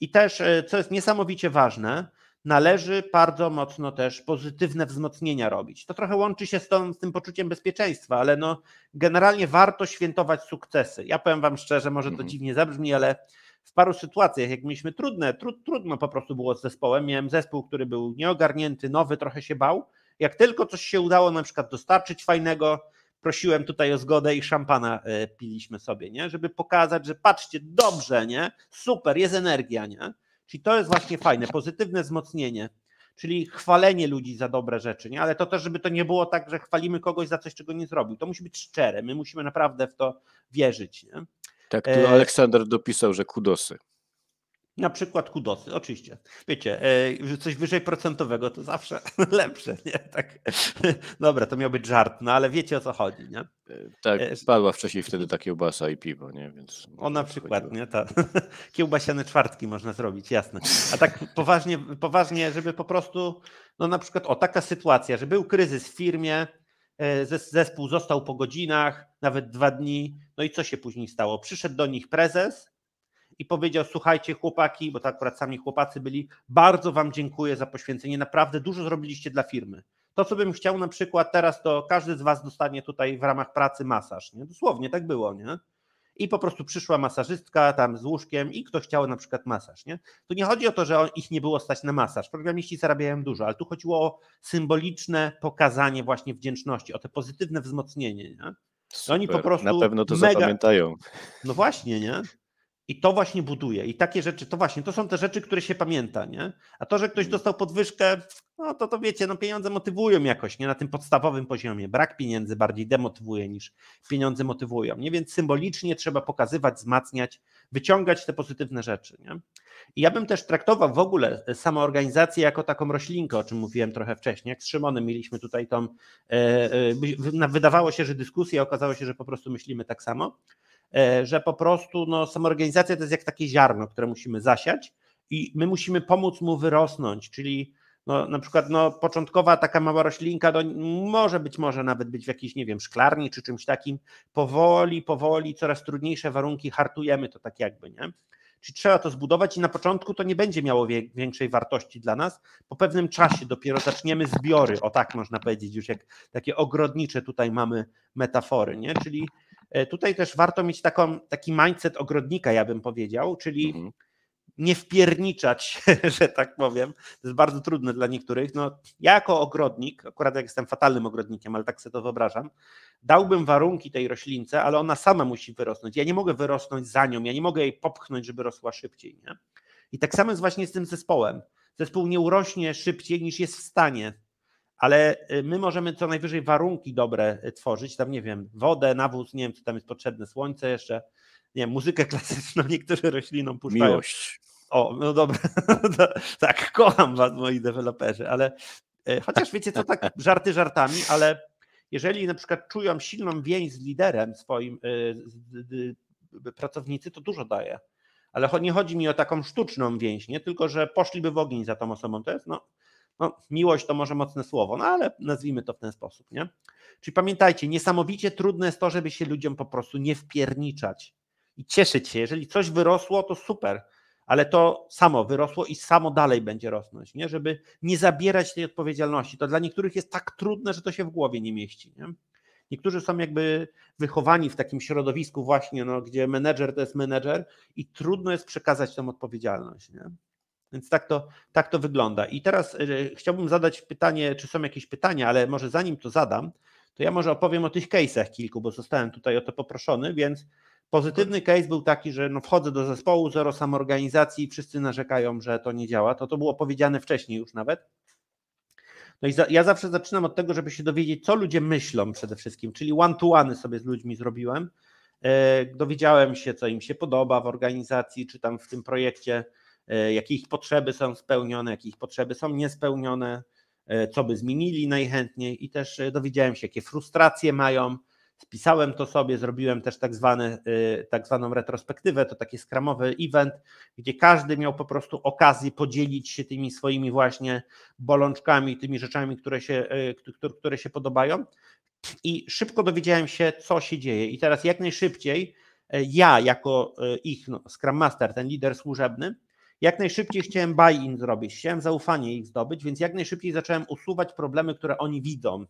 B: I też, e, co jest niesamowicie ważne, należy bardzo mocno też pozytywne wzmocnienia robić. To trochę łączy się z, tą, z tym poczuciem bezpieczeństwa, ale no, generalnie warto świętować sukcesy. Ja powiem Wam szczerze, może to mhm. dziwnie zabrzmi, ale w paru sytuacjach, jak mieliśmy trudne, tru, trudno po prostu było z zespołem. Miałem zespół, który był nieogarnięty, nowy, trochę się bał. Jak tylko coś się udało na przykład dostarczyć fajnego, prosiłem tutaj o zgodę i szampana e, piliśmy sobie, nie? Żeby pokazać, że patrzcie, dobrze, nie? Super, jest energia, nie? Czyli to jest właśnie fajne, pozytywne wzmocnienie, czyli chwalenie ludzi za dobre rzeczy, nie? ale to też, żeby to nie było tak, że chwalimy kogoś za coś, czego nie zrobił. To musi być szczere, my musimy naprawdę w to wierzyć. Nie?
A: Tak, tu e, Aleksander dopisał, że kudosy.
B: Na przykład kudosy, oczywiście. Wiecie, e, coś wyżej procentowego to zawsze lepsze, nie? Tak. Dobra, to miał być żart, no ale wiecie o co chodzi, nie? E, tak, e,
A: spadła wcześniej wtedy ta kiełbasa i piwo, nie? Więc
B: o na przykład, nie? Ta. Kiełbasiane czwartki można zrobić, jasne. A tak poważnie, poważnie, żeby po prostu, no na przykład, o taka sytuacja, że był kryzys w firmie, zespół został po godzinach, nawet dwa dni, no i co się później stało? Przyszedł do nich prezes, i powiedział: Słuchajcie, chłopaki, bo tak akurat sami chłopacy byli, bardzo Wam dziękuję za poświęcenie, naprawdę dużo zrobiliście dla firmy. To, co bym chciał na przykład teraz, to każdy z Was dostanie tutaj w ramach pracy masaż. Nie? Dosłownie tak było, nie? I po prostu przyszła masażystka tam z łóżkiem i ktoś chciał na przykład masaż. Nie? Tu nie chodzi o to, że on, ich nie było stać na masaż. Programiści zarabiają dużo, ale tu chodziło o symboliczne pokazanie właśnie wdzięczności, o te pozytywne wzmocnienie. Nie? Super, oni po prostu. Na pewno to mega... zapamiętają. No właśnie, nie? I to właśnie buduje. I takie rzeczy, to właśnie, to są te rzeczy, które się pamięta, nie? A to, że ktoś mhm. dostał podwyżkę, no to to wiecie, no pieniądze motywują jakoś, nie? Na tym podstawowym poziomie. Brak pieniędzy bardziej demotywuje niż pieniądze motywują, nie? Więc symbolicznie trzeba pokazywać, wzmacniać, wyciągać te pozytywne rzeczy, nie? I ja bym też traktował w ogóle e, samoorganizację jako taką roślinkę, o czym mówiłem trochę wcześniej. Jak z Szymonem mieliśmy tutaj tą, e, e, wydawało się, że dyskusja, okazało się, że po prostu myślimy tak samo. E, że po prostu no, samoorganizacja to jest jak takie ziarno, które musimy zasiać i my musimy pomóc mu wyrosnąć, czyli no, na przykład no, początkowa taka mała roślinka do, no, może być może nawet być w jakiejś, nie wiem, szklarni czy czymś takim. Powoli, powoli, coraz trudniejsze warunki hartujemy to tak jakby, nie? Czyli trzeba to zbudować i na początku to nie będzie miało większej wartości dla nas. Po pewnym czasie dopiero zaczniemy zbiory, o tak można powiedzieć, już jak takie ogrodnicze tutaj mamy metafory, nie? Czyli E, tutaj też warto mieć taką, taki mindset ogrodnika, ja bym powiedział, czyli mhm. nie wpierniczać, że tak powiem. To jest bardzo trudne dla niektórych. No, ja jako ogrodnik, akurat jak jestem fatalnym ogrodnikiem, ale tak sobie to wyobrażam, dałbym warunki tej roślince, ale ona sama musi wyrosnąć. Ja nie mogę wyrosnąć za nią, ja nie mogę jej popchnąć, żeby rosła szybciej. Nie? I tak samo jest właśnie z tym zespołem. Zespół nie urośnie szybciej niż jest w stanie ale y, my możemy co najwyżej warunki dobre y, tworzyć, tam nie wiem, wodę, nawóz, nie wiem, co tam jest potrzebne, słońce jeszcze, nie wiem, muzykę klasyczną, niektórzy roślinom puszczają. Miłość. O, no dobra, tak, kocham was, moi deweloperzy, ale y, chociaż wiecie co, tak żarty żartami, ale jeżeli na przykład czują silną więź z liderem swoim pracownicy, to dużo daje. Ale nie chodzi mi o taką sztuczną więź, nie? tylko że poszliby w ogień za tą osobą. To jest, no, no, miłość to może mocne słowo, no ale nazwijmy to w ten sposób, nie? Czyli pamiętajcie, niesamowicie trudne jest to, żeby się ludziom po prostu nie wpierniczać i cieszyć się. Jeżeli coś wyrosło, to super, ale to samo wyrosło i samo dalej będzie rosnąć, nie? Żeby nie zabierać tej odpowiedzialności. To dla niektórych jest tak trudne, że to się w głowie nie mieści, nie? Niektórzy są jakby wychowani w takim środowisku właśnie, no, gdzie menedżer to jest menedżer i trudno jest przekazać tę odpowiedzialność, nie? Więc tak to, tak to wygląda. I teraz y, chciałbym zadać pytanie, czy są jakieś pytania, ale może zanim to zadam, to ja może opowiem o tych case'ach kilku, bo zostałem tutaj o to poproszony, więc pozytywny mhm. case był taki, że no wchodzę do zespołu, zero samoorganizacji, wszyscy narzekają, że to nie działa. To to było powiedziane wcześniej już nawet. No i za, ja zawsze zaczynam od tego, żeby się dowiedzieć, co ludzie myślą przede wszystkim, czyli one-to-one sobie z ludźmi zrobiłem. E, dowiedziałem się, co im się podoba w organizacji, czy tam w tym projekcie, E, jakie ich potrzeby są spełnione, jakich potrzeby są niespełnione, e, co by zmienili najchętniej i też e, dowiedziałem się, jakie frustracje mają. Spisałem to sobie, zrobiłem też tak, zwany, tak zwaną retrospektywę, to taki skramowy event, gdzie każdy miał po prostu okazję podzielić się tymi swoimi właśnie bolączkami, tymi rzeczami, które się, które się podobają. I szybko dowiedziałem się, co się dzieje. I teraz jak najszybciej ja, jako ich no, Scrum Master, ten lider służebny, jak najszybciej chciałem buy-in zrobić, chciałem zaufanie ich zdobyć, więc jak najszybciej zacząłem usuwać problemy, które oni widzą.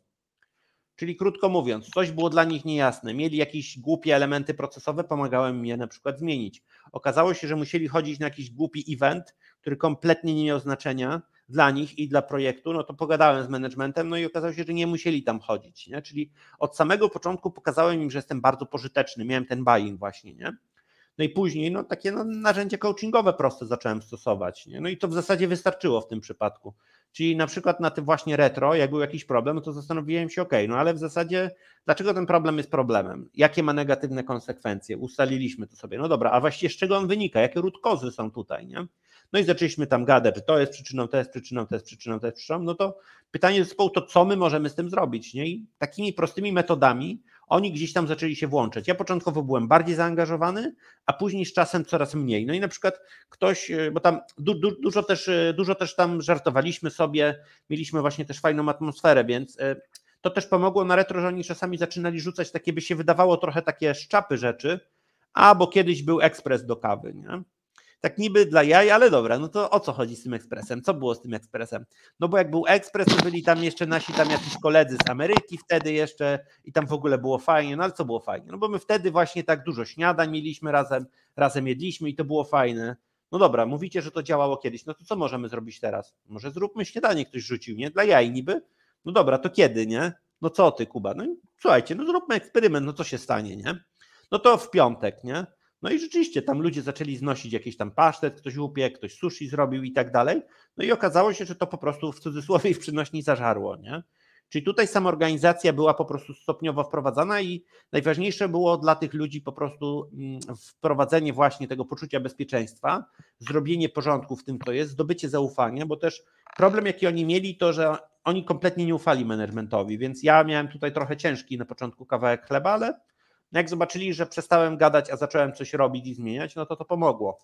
B: Czyli krótko mówiąc, coś było dla nich niejasne, mieli jakieś głupie elementy procesowe, pomagałem je na przykład zmienić. Okazało się, że musieli chodzić na jakiś głupi event, który kompletnie nie miał znaczenia dla nich i dla projektu, no to pogadałem z managementem, no i okazało się, że nie musieli tam chodzić. Nie? Czyli od samego początku pokazałem im, że jestem bardzo pożyteczny, miałem ten buy-in właśnie. Nie? No i później no, takie no, narzędzie coachingowe proste zacząłem stosować. Nie? No i to w zasadzie wystarczyło w tym przypadku. Czyli na przykład na tym właśnie retro, jak był jakiś problem, to zastanowiłem się, ok, no ale w zasadzie dlaczego ten problem jest problemem? Jakie ma negatywne konsekwencje? Ustaliliśmy to sobie. No dobra, a właściwie z czego on wynika? Jakie rutkozy są tutaj, nie? No i zaczęliśmy tam gadać, że to jest przyczyną, to jest przyczyną, to jest przyczyną, to jest przyczyną. No to pytanie zespołu to co my możemy z tym zrobić, nie? I takimi prostymi metodami oni gdzieś tam zaczęli się włączać. Ja początkowo byłem bardziej zaangażowany, a później z czasem coraz mniej. No i na przykład ktoś, e, bo tam du, du, dużo, też, e, dużo też tam żartowaliśmy sobie, mieliśmy właśnie też fajną atmosferę, więc e, to też pomogło na retro, że oni czasami zaczynali rzucać takie, by się wydawało trochę takie szczapy rzeczy, albo kiedyś był ekspres do kawy, nie? Tak niby dla jaj, ale dobra, no to o co chodzi z tym ekspresem? Co było z tym ekspresem? No bo jak był ekspres, to byli tam jeszcze nasi tam jacyś koledzy z Ameryki wtedy jeszcze i tam w ogóle było fajnie, no ale co było fajnie? No bo my wtedy właśnie tak dużo śniadań mieliśmy razem, razem jedliśmy i to było fajne. No dobra, mówicie, że to działało kiedyś, no to co możemy zrobić teraz? Może zróbmy śniadanie, ktoś rzucił, nie? Dla jaj niby. No dobra, to kiedy, nie? No co ty, Kuba? No słuchajcie, no zróbmy eksperyment, no co się stanie, nie? No to w piątek, nie? No i rzeczywiście tam ludzie zaczęli znosić jakiś tam pasztet, ktoś upiekł, ktoś sushi zrobił i tak dalej. No i okazało się, że to po prostu w cudzysłowie i w przynośni zażarło, nie? Czyli tutaj samoorganizacja była po prostu stopniowo wprowadzana i najważniejsze było dla tych ludzi po prostu mm, wprowadzenie właśnie tego poczucia bezpieczeństwa, zrobienie porządku w tym, co jest, zdobycie zaufania, bo też problem, jaki oni mieli, to że oni kompletnie nie ufali managementowi, więc ja miałem tutaj trochę ciężki na początku kawałek chleba, ale no jak zobaczyli, że przestałem gadać, a zacząłem coś robić i zmieniać, no to to pomogło.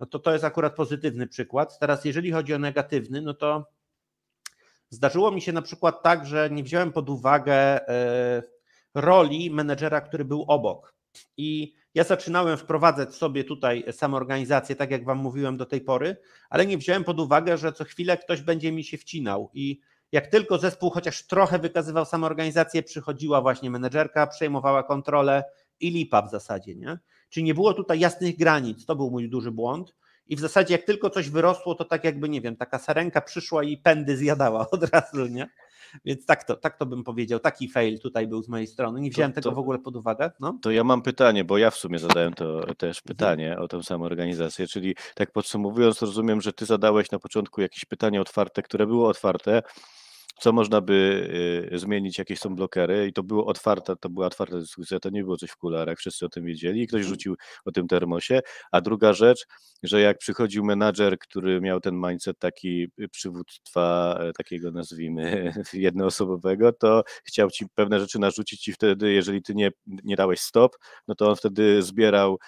B: No to to jest akurat pozytywny przykład. Teraz jeżeli chodzi o negatywny, no to zdarzyło mi się na przykład tak, że nie wziąłem pod uwagę e, roli menedżera, który był obok. I ja zaczynałem wprowadzać sobie tutaj samoorganizację, tak jak Wam mówiłem do tej pory, ale nie wziąłem pod uwagę, że co chwilę ktoś będzie mi się wcinał i jak tylko zespół chociaż trochę wykazywał samoorganizację, przychodziła właśnie menedżerka, przejmowała kontrolę i lipa w zasadzie, nie? Czyli nie było tutaj jasnych granic, to był mój duży błąd i w zasadzie jak tylko coś wyrosło, to tak jakby, nie wiem, taka sarenka przyszła i pędy zjadała od razu, nie? Więc tak to, tak to bym powiedział, taki fail tutaj był z mojej strony, nie wziąłem to, tego to, w ogóle pod uwagę. No.
A: To ja mam pytanie, bo ja w sumie zadałem to też pytanie o tę samą organizację, czyli tak podsumowując, rozumiem, że ty zadałeś na początku jakieś pytanie otwarte, które było otwarte, co można by y, zmienić, jakie są blokery i to było otwarte, to była otwarta dyskusja, to nie było coś w kularach, wszyscy o tym wiedzieli i ktoś mhm. rzucił o tym termosie, a druga rzecz, że jak przychodził menadżer, który miał ten mindset taki y, przywództwa, e, takiego nazwijmy jednoosobowego, to chciał ci pewne rzeczy narzucić i wtedy, jeżeli ty nie, nie dałeś stop, no to on wtedy zbierał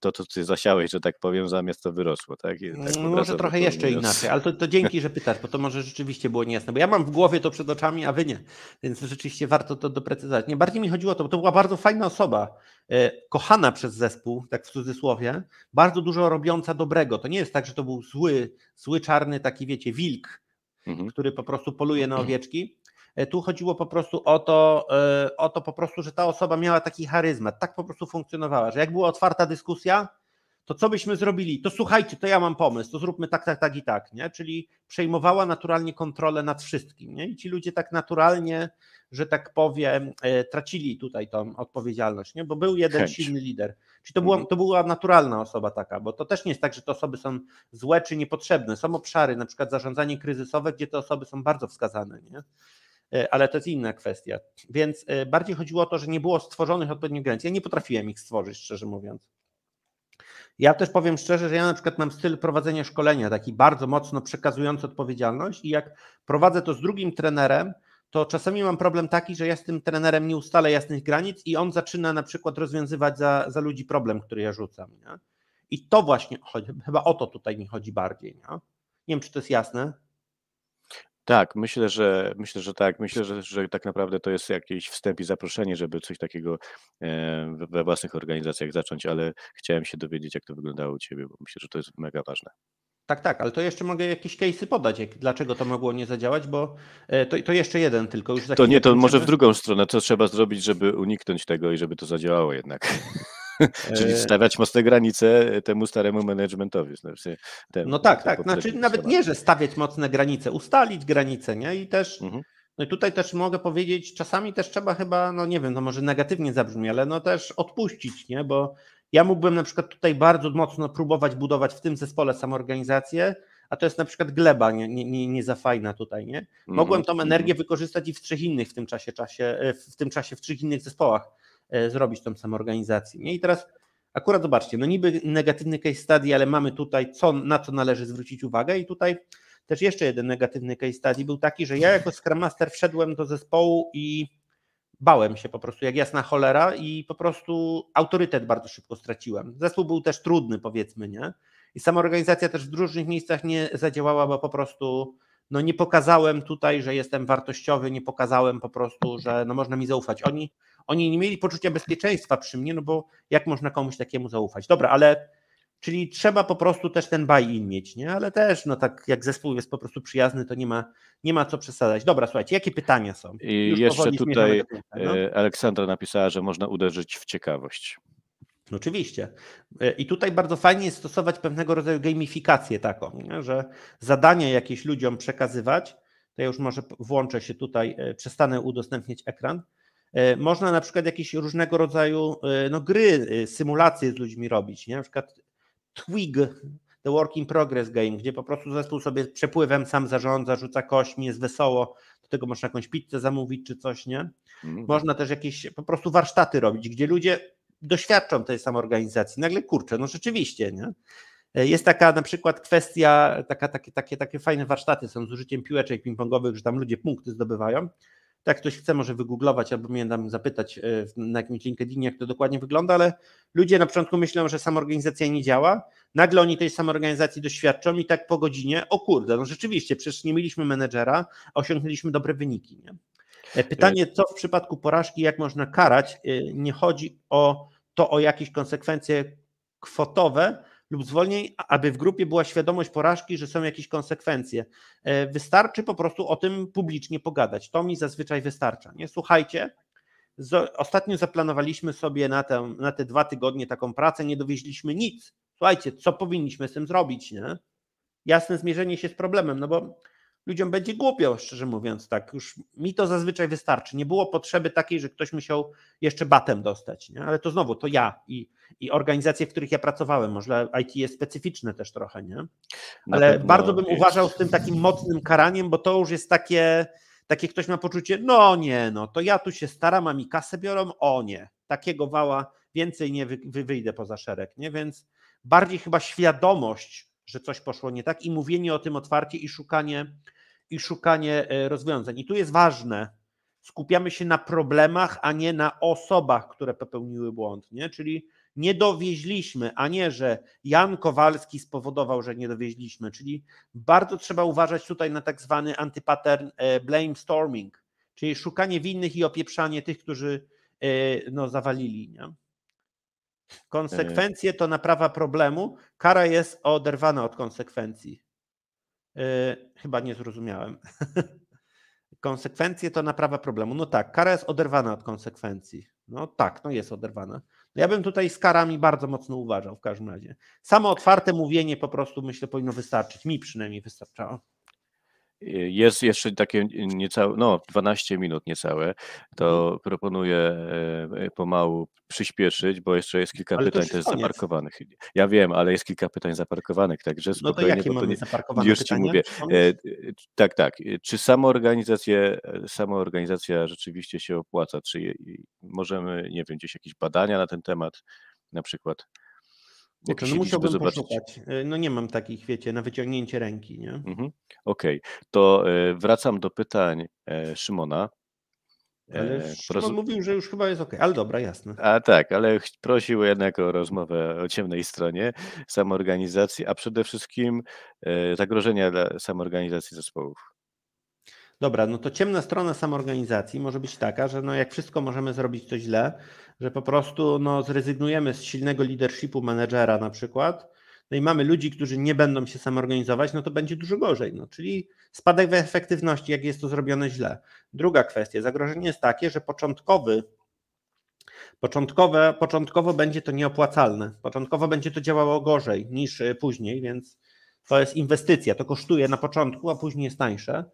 A: to, co ty zasiałeś, że tak powiem, zamiast to wyrosło, tak? tak no, może trochę jeszcze wyrosło. inaczej, ale
B: to, to dzięki, że pytasz, bo to może rzeczywiście było niejasne, bo ja mam w głowie to przed oczami, a wy nie, więc rzeczywiście warto to doprecyzować. Nie, bardziej mi chodziło o to, bo to była bardzo fajna osoba, e, kochana przez zespół, tak w cudzysłowie, bardzo dużo robiąca dobrego. To nie jest tak, że to był zły, zły czarny taki, wiecie, wilk, mhm. który po prostu poluje na owieczki, E, tu chodziło po prostu o to, e, o to po prostu, że ta osoba miała taki charyzmat, tak po prostu funkcjonowała, że jak była otwarta dyskusja, to co byśmy zrobili? To słuchajcie, to ja mam pomysł, to zróbmy tak, tak, tak i tak, nie? Czyli przejmowała naturalnie kontrolę nad wszystkim, nie? I ci ludzie tak naturalnie, że tak powiem, e, tracili tutaj tą odpowiedzialność, nie? Bo był jeden Chęć. silny lider. Czyli to, była, mhm. to była naturalna osoba taka, bo to też nie jest tak, że te osoby są złe czy niepotrzebne. Są obszary, na przykład zarządzanie kryzysowe, gdzie te osoby są bardzo wskazane, nie? E, ale to jest inna kwestia. Więc e, bardziej chodziło o to, że nie było stworzonych odpowiednich granic. Ja nie potrafiłem ich stworzyć, szczerze mówiąc. Ja też powiem szczerze, że ja na przykład mam styl prowadzenia szkolenia, taki bardzo mocno przekazujący odpowiedzialność i jak prowadzę to z drugim trenerem, to czasami mam problem taki, że ja z tym trenerem nie ustalę jasnych granic i on zaczyna na przykład rozwiązywać za, za ludzi problem, który ja rzucam. Nie? I to właśnie chyba o to tutaj mi chodzi bardziej. Nie? nie wiem, czy to jest jasne.
A: Tak, myślę, że myślę, że tak. Myślę, że, że tak naprawdę to jest jakiś wstęp i zaproszenie, żeby coś takiego e, we własnych organizacjach zacząć, ale chciałem się dowiedzieć, jak to wyglądało u Ciebie, bo myślę, że to jest mega ważne.
B: Tak, tak, ale to jeszcze mogę jakieś case'y podać, jak, dlaczego to mogło nie zadziałać, bo e, to, to jeszcze jeden tylko. Już to nie, to może w
A: drugą stronę, co trzeba zrobić, żeby uniknąć tego i żeby to zadziałało jednak. Czyli e, stawiać mocne granice temu staremu
B: managementowi. Znaczy, temu, no tak, tak. Znaczy nawet nie, że stawiać mocne granice, ustalić granice, nie? I też. Mhm. No i tutaj też mogę powiedzieć, czasami też trzeba chyba, no nie wiem, no może negatywnie zabrzmi, ale no też odpuścić, nie? Bo ja mógłbym na przykład tutaj bardzo mocno próbować budować w tym zespole samoorganizację, a to jest na przykład gleba nie, nie, nie, nie za fajna tutaj, nie? Mogłem mhm, tą mhm. energię wykorzystać i w trzech innych w tym czasie, czasie w tym czasie w trzech innych zespołach. E, zrobić tą samoorganizację. Nie? I teraz akurat zobaczcie, no niby negatywny case study, ale mamy tutaj co, na co należy zwrócić uwagę i tutaj też jeszcze jeden negatywny case study był taki, że ja jako Scrum Master wszedłem do zespołu i bałem się po prostu jak jasna cholera i po prostu autorytet bardzo szybko straciłem. Zespół był też trudny powiedzmy, nie? I sama organizacja też w różnych miejscach nie zadziałała, bo po prostu no nie pokazałem tutaj, że jestem wartościowy, nie pokazałem po prostu, że no można mi zaufać. Oni, oni nie mieli poczucia bezpieczeństwa przy mnie, no bo jak można komuś takiemu zaufać? Dobra, ale czyli trzeba po prostu też ten buy-in mieć, nie? Ale też, no tak jak zespół jest po prostu przyjazny, to nie ma, nie ma co przesadzać. Dobra, słuchajcie, jakie pytania są? I jeszcze tutaj no? E,
A: Aleksandra napisała, że
B: można uderzyć w ciekawość. No oczywiście. E, I tutaj bardzo fajnie jest stosować pewnego rodzaju gamifikację taką, nie? że zadania jakieś ludziom przekazywać, to ja już może włączę się tutaj, e, przestanę udostępniać ekran. E, można na przykład jakieś różnego rodzaju no, gry, symulacje z ludźmi robić, nie? na przykład Twig, The Work in Progress Game, gdzie po prostu zespół sobie przepływem sam zarządza, rzuca kośmi, jest wesoło, do tego można jakąś pizzę zamówić czy coś, nie? Mhm. Można też jakieś po prostu warsztaty robić, gdzie ludzie doświadczą tej organizacji. Nagle kurczę, no rzeczywiście, nie? E, jest taka na przykład kwestia, taka, takie, takie, takie fajne warsztaty są z użyciem piłeczek ping-pongowych, że tam ludzie punkty zdobywają. Tak ktoś chce, może wygooglować albo mnie tam zapytać e, na jakimś LinkedInie, jak to dokładnie wygląda, ale ludzie na początku myślą, że organizacja nie działa. Nagle oni tej samorganizacji doświadczą i tak po godzinie, o kurde, no rzeczywiście, przecież nie mieliśmy menedżera, osiągnęliśmy dobre wyniki. Nie? E, pytanie, co w przypadku porażki, jak można karać? Nie chodzi o to o jakieś konsekwencje kwotowe lub zwolnień, aby w grupie była świadomość porażki, że są jakieś konsekwencje. E, wystarczy po prostu o tym publicznie pogadać. To mi zazwyczaj wystarcza. Nie słuchajcie, Ostatnio zaplanowaliśmy sobie na te, na te dwa tygodnie taką pracę, nie dowieźliśmy nic. Słuchajcie, co powinniśmy z tym zrobić? Nie? Jasne zmierzenie się z problemem, no bo ludziom będzie głupio, szczerze mówiąc, tak. Już mi to zazwyczaj wystarczy. Nie było potrzeby takiej, że ktoś musiał jeszcze batem dostać, nie? ale to znowu to ja i, i organizacje, w których ja pracowałem. Może IT jest specyficzne też trochę, nie? Ale bardzo bym uważał z tym takim mocnym karaniem, bo to już jest takie, takie ktoś ma poczucie, no nie, no to ja tu się staram, a mi kasę biorą, o nie. Takiego wała więcej nie wy, wy, wyjdę poza szereg, nie? Więc bardziej chyba świadomość, że coś poszło nie tak i mówienie o tym otwarcie i szukanie i szukanie e, rozwiązań. I tu jest ważne, skupiamy się na problemach, a nie na osobach, które popełniły błąd, nie? Czyli nie dowieźliśmy, a nie, że Jan Kowalski spowodował, że nie dowieźliśmy. Czyli bardzo trzeba uważać tutaj na tak zwany antypattern e, blame storming, czyli szukanie winnych i opieprzanie tych, którzy e, no, zawalili. Nie? Konsekwencje to naprawa problemu, kara jest oderwana od konsekwencji. Yy, chyba nie zrozumiałem. Konsekwencje to naprawa problemu. No tak, kara jest oderwana od konsekwencji. No tak, no jest oderwana. No ja bym tutaj z karami bardzo mocno uważał w każdym razie. Samo otwarte mówienie po prostu myślę powinno wystarczyć. Mi przynajmniej wystarczało.
A: Jest jeszcze takie niecałe, no 12 minut niecałe, to mhm. proponuję e, e, pomału przyspieszyć, bo jeszcze jest kilka ale pytań też zaparkowanych. Ja wiem, ale jest kilka pytań zaparkowanych, także spokojnie. No to jakie mamy zaparkowane Już Ci mówię. E, tak, tak. Czy samoorganizacja, samoorganizacja rzeczywiście się opłaca? Czy możemy, nie wiem, gdzieś jakieś badania na ten temat na przykład Kurczę, no musiałbym zobaczyć.
B: poszukać. E, no nie mam takich, wiecie, na wyciągnięcie ręki, nie? Mhm.
A: Okej, okay. to e, wracam do pytań e, Szymona. Ale Szymon
B: mówił, że już chyba jest ok, ale dobra, jasne.
A: A tak, ale prosił jednak o rozmowę o ciemnej stronie samoorganizacji, a przede wszystkim zagrożenia dla samoorganizacji zespołów.
B: Dobra, no to ciemna strona samoorganizacji może być taka, że no jak wszystko możemy zrobić to źle, że po prostu no zrezygnujemy z silnego leadershipu menedżera na przykład, no i mamy ludzi, którzy nie będą się samorganizować, no to będzie dużo gorzej. No, czyli spadek w efektywności, jak jest to zrobione źle. Druga kwestia, zagrożenie jest takie, że początkowy Początkowe, początkowo będzie to nieopłacalne, początkowo będzie to działało gorzej niż e, później, więc to jest inwestycja, to kosztuje na początku, a później jest tańsze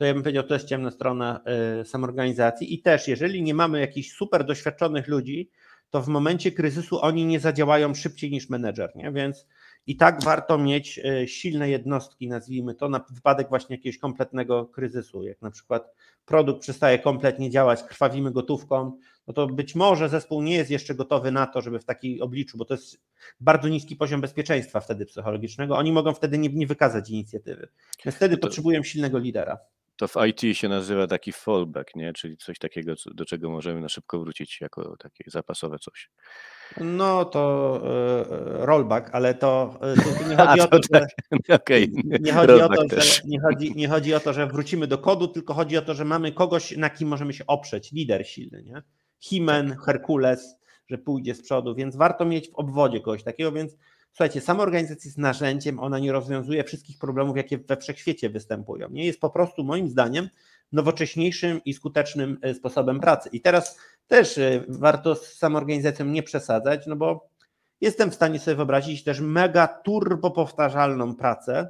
B: to ja bym powiedział, to jest ciemna strona y, samorganizacji. I też, jeżeli nie mamy jakichś super doświadczonych ludzi, to w momencie kryzysu oni nie zadziałają szybciej niż menedżer, nie? Więc i tak warto mieć y, silne jednostki, nazwijmy to, na wypadek właśnie jakiegoś kompletnego kryzysu. Jak na przykład produkt przestaje kompletnie działać, krwawimy gotówką, no to być może zespół nie jest jeszcze gotowy na to, żeby w takiej obliczu, bo to jest bardzo niski poziom bezpieczeństwa wtedy psychologicznego, oni mogą wtedy nie, nie wykazać inicjatywy. Więc wtedy to... potrzebują silnego lidera to w
A: IT się nazywa taki fallback, nie? czyli coś takiego, do czego możemy na szybko wrócić jako takie zapasowe coś.
B: No to y, rollback, ale to, e, to tak, no nie chodzi o to, że, okay. nie, chodzi o to że, nie, chodzi, nie chodzi o to, że wrócimy do kodu, tylko chodzi o to, że mamy kogoś, na kim możemy się oprzeć, lider silny, nie? Himen, tak. Herkules, że pójdzie z przodu, więc warto mieć w obwodzie kogoś takiego, więc Słuchajcie, samoorganizacja jest narzędziem, ona nie rozwiązuje wszystkich problemów, jakie we wszechświecie występują. Nie jest po prostu moim zdaniem nowocześniejszym i skutecznym e, sposobem pracy. I teraz też e, warto z samoorganizacją nie przesadzać, no bo jestem w stanie sobie wyobrazić też mega turbo powtarzalną pracę,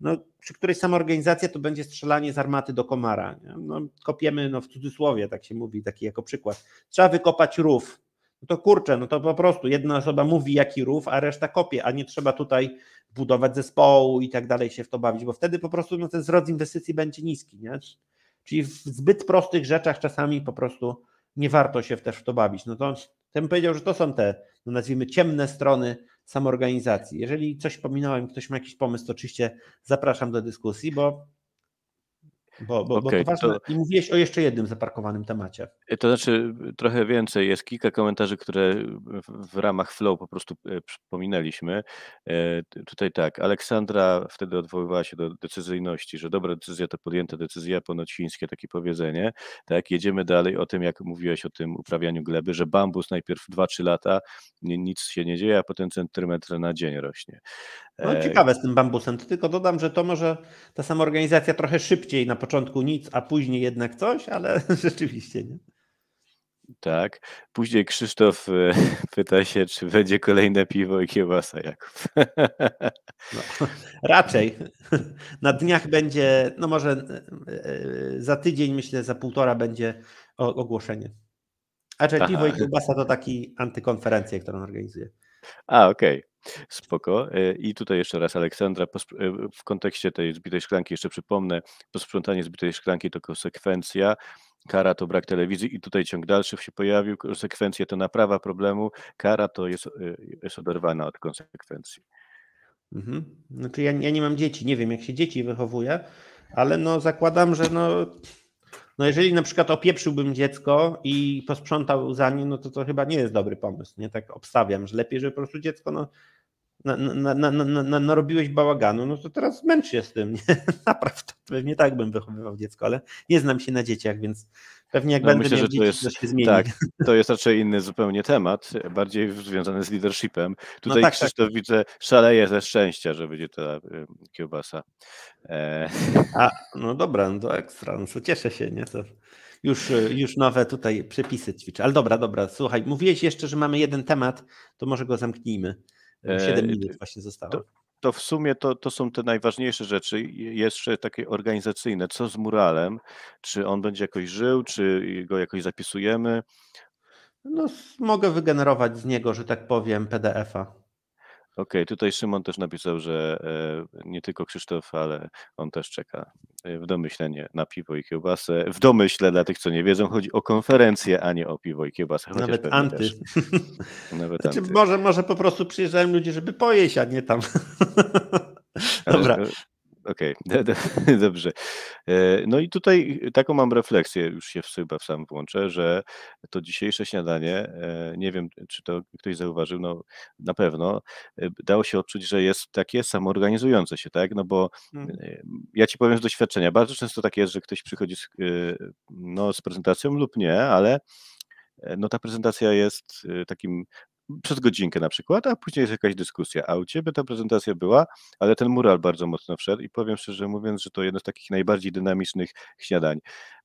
B: no, przy której samoorganizacja to będzie strzelanie z armaty do komara. Nie? No, kopiemy, no w cudzysłowie tak się mówi, taki jako przykład. Trzeba wykopać rów, no to kurczę, no to po prostu jedna osoba mówi jaki rów, a reszta kopie, a nie trzeba tutaj budować zespołu i tak dalej się w to bawić, bo wtedy po prostu no, ten zwrot inwestycji będzie niski, nie? Czyli w zbyt prostych rzeczach czasami po prostu nie warto się też w to bawić. No to ten powiedział, że to są te, no nazwijmy, ciemne strony samorganizacji. Jeżeli coś pominąłem, ktoś ma jakiś pomysł, to oczywiście zapraszam do dyskusji, bo bo, bo, okay, bo to ważne. To... I mówiłeś o jeszcze jednym zaparkowanym temacie.
A: Y, to znaczy trochę więcej. Jest kilka komentarzy, które w ramach flow po prostu y, przypominaliśmy. Y, tutaj tak, Aleksandra wtedy odwoływała się do decyzyjności, że dobra decyzja to podjęta decyzja, ponoć chińskie takie powiedzenie. Tak, jedziemy dalej o tym, jak mówiłeś o tym uprawianiu gleby, że bambus najpierw 2-3 lata, nic się nie dzieje, a potem centymetr na dzień rośnie. No, ciekawe
B: z tym bambusem. To tylko dodam, że to może ta sama organizacja trochę szybciej, na początku nic, a później jednak coś, ale rzeczywiście nie.
A: Tak. Później Krzysztof e, pyta się, czy będzie kolejne piwo i kiełbasa, Jakub.
B: No, raczej. Na dniach będzie, no może e, e, za tydzień, myślę, za półtora będzie ogłoszenie. A czy piwo i kiełbasa to taki antykonferencja, którą organizuje.
A: A, okej. Okay. Spoko. E, I tutaj jeszcze raz Aleksandra, e, w kontekście tej zbitej szklanki jeszcze przypomnę, posprzątanie zbitej szklanki to konsekwencja, kara to brak telewizji i tutaj ciąg dalszy się pojawił, konsekwencje to naprawa problemu, kara to jest, e, jest oderwana od konsekwencji.
B: Mhm. Znaczy ja, ja nie mam dzieci, nie wiem jak się dzieci wychowuje, ale no zakładam, że no no jeżeli na przykład opieprzyłbym dziecko i posprzątał za nim, no to to chyba nie jest dobry pomysł, nie? Tak obstawiam, że lepiej, żeby po prostu dziecko no, na, na, na, narobiłeś bałaganu, no to teraz zmęcz się z tym. Nie? Naprawdę, pewnie tak bym wychowywał dziecko, ale nie znam się na dzieciach, więc pewnie jak no, będę myślę, miał że dzieci, to, jest, to się
A: zmieni. Tak, to jest raczej inny zupełnie temat, bardziej związany z leadershipem. No tutaj no tak, Krzysztof tak. widzę szaleje ze szczęścia,
B: że będzie ta y, kiełbasa. E... A, no dobra, no to ekstra, no to cieszę się, nie? To już, już nowe tutaj przepisy ćwiczę. Ale dobra, dobra, słuchaj, mówiłeś jeszcze, że mamy jeden temat, to może go zamknijmy. 7 e, e, minut właśnie zostało.
A: To, w sumie to, to są te najważniejsze rzeczy, jeszcze takie organizacyjne. Co z muralem? Czy on będzie jakoś żył, czy go jakoś zapisujemy?
B: No, mogę wygenerować z niego, że tak powiem, PDF-a.
A: Okej, tutaj Szymon też napisał, że e, nie tylko Krzysztof, ale on też czeka e, w domyśle nie, na piwo i kiełbasę. W domyśle dla tych, co nie wiedzą, chodzi o konferencję, a nie o piwo i kiełbasę. Nawet anty. Nawet znaczy, anty.
B: Może, może po prostu przyjeżdżają ludzie, żeby pojeść, a nie tam. Ale, Dobra,
A: Okej, okay. dobrze. E, no i tutaj taką mam refleksję, już się chyba w sam włączę, że to dzisiejsze śniadanie, e, nie wiem, czy to ktoś zauważył, no na pewno, e, dało się odczuć, że jest takie samoorganizujące się, tak? No bo hmm. ja ci powiem z doświadczenia, bardzo często tak jest, że ktoś przychodzi z, no, z prezentacją lub nie, ale no ta prezentacja jest takim przez godzinkę na przykład, a później jest jakaś dyskusja. A u ciebie ta prezentacja była, ale ten mural bardzo mocno wszedł i powiem szczerze mówiąc, że to jedno z takich najbardziej dynamicznych śniadań.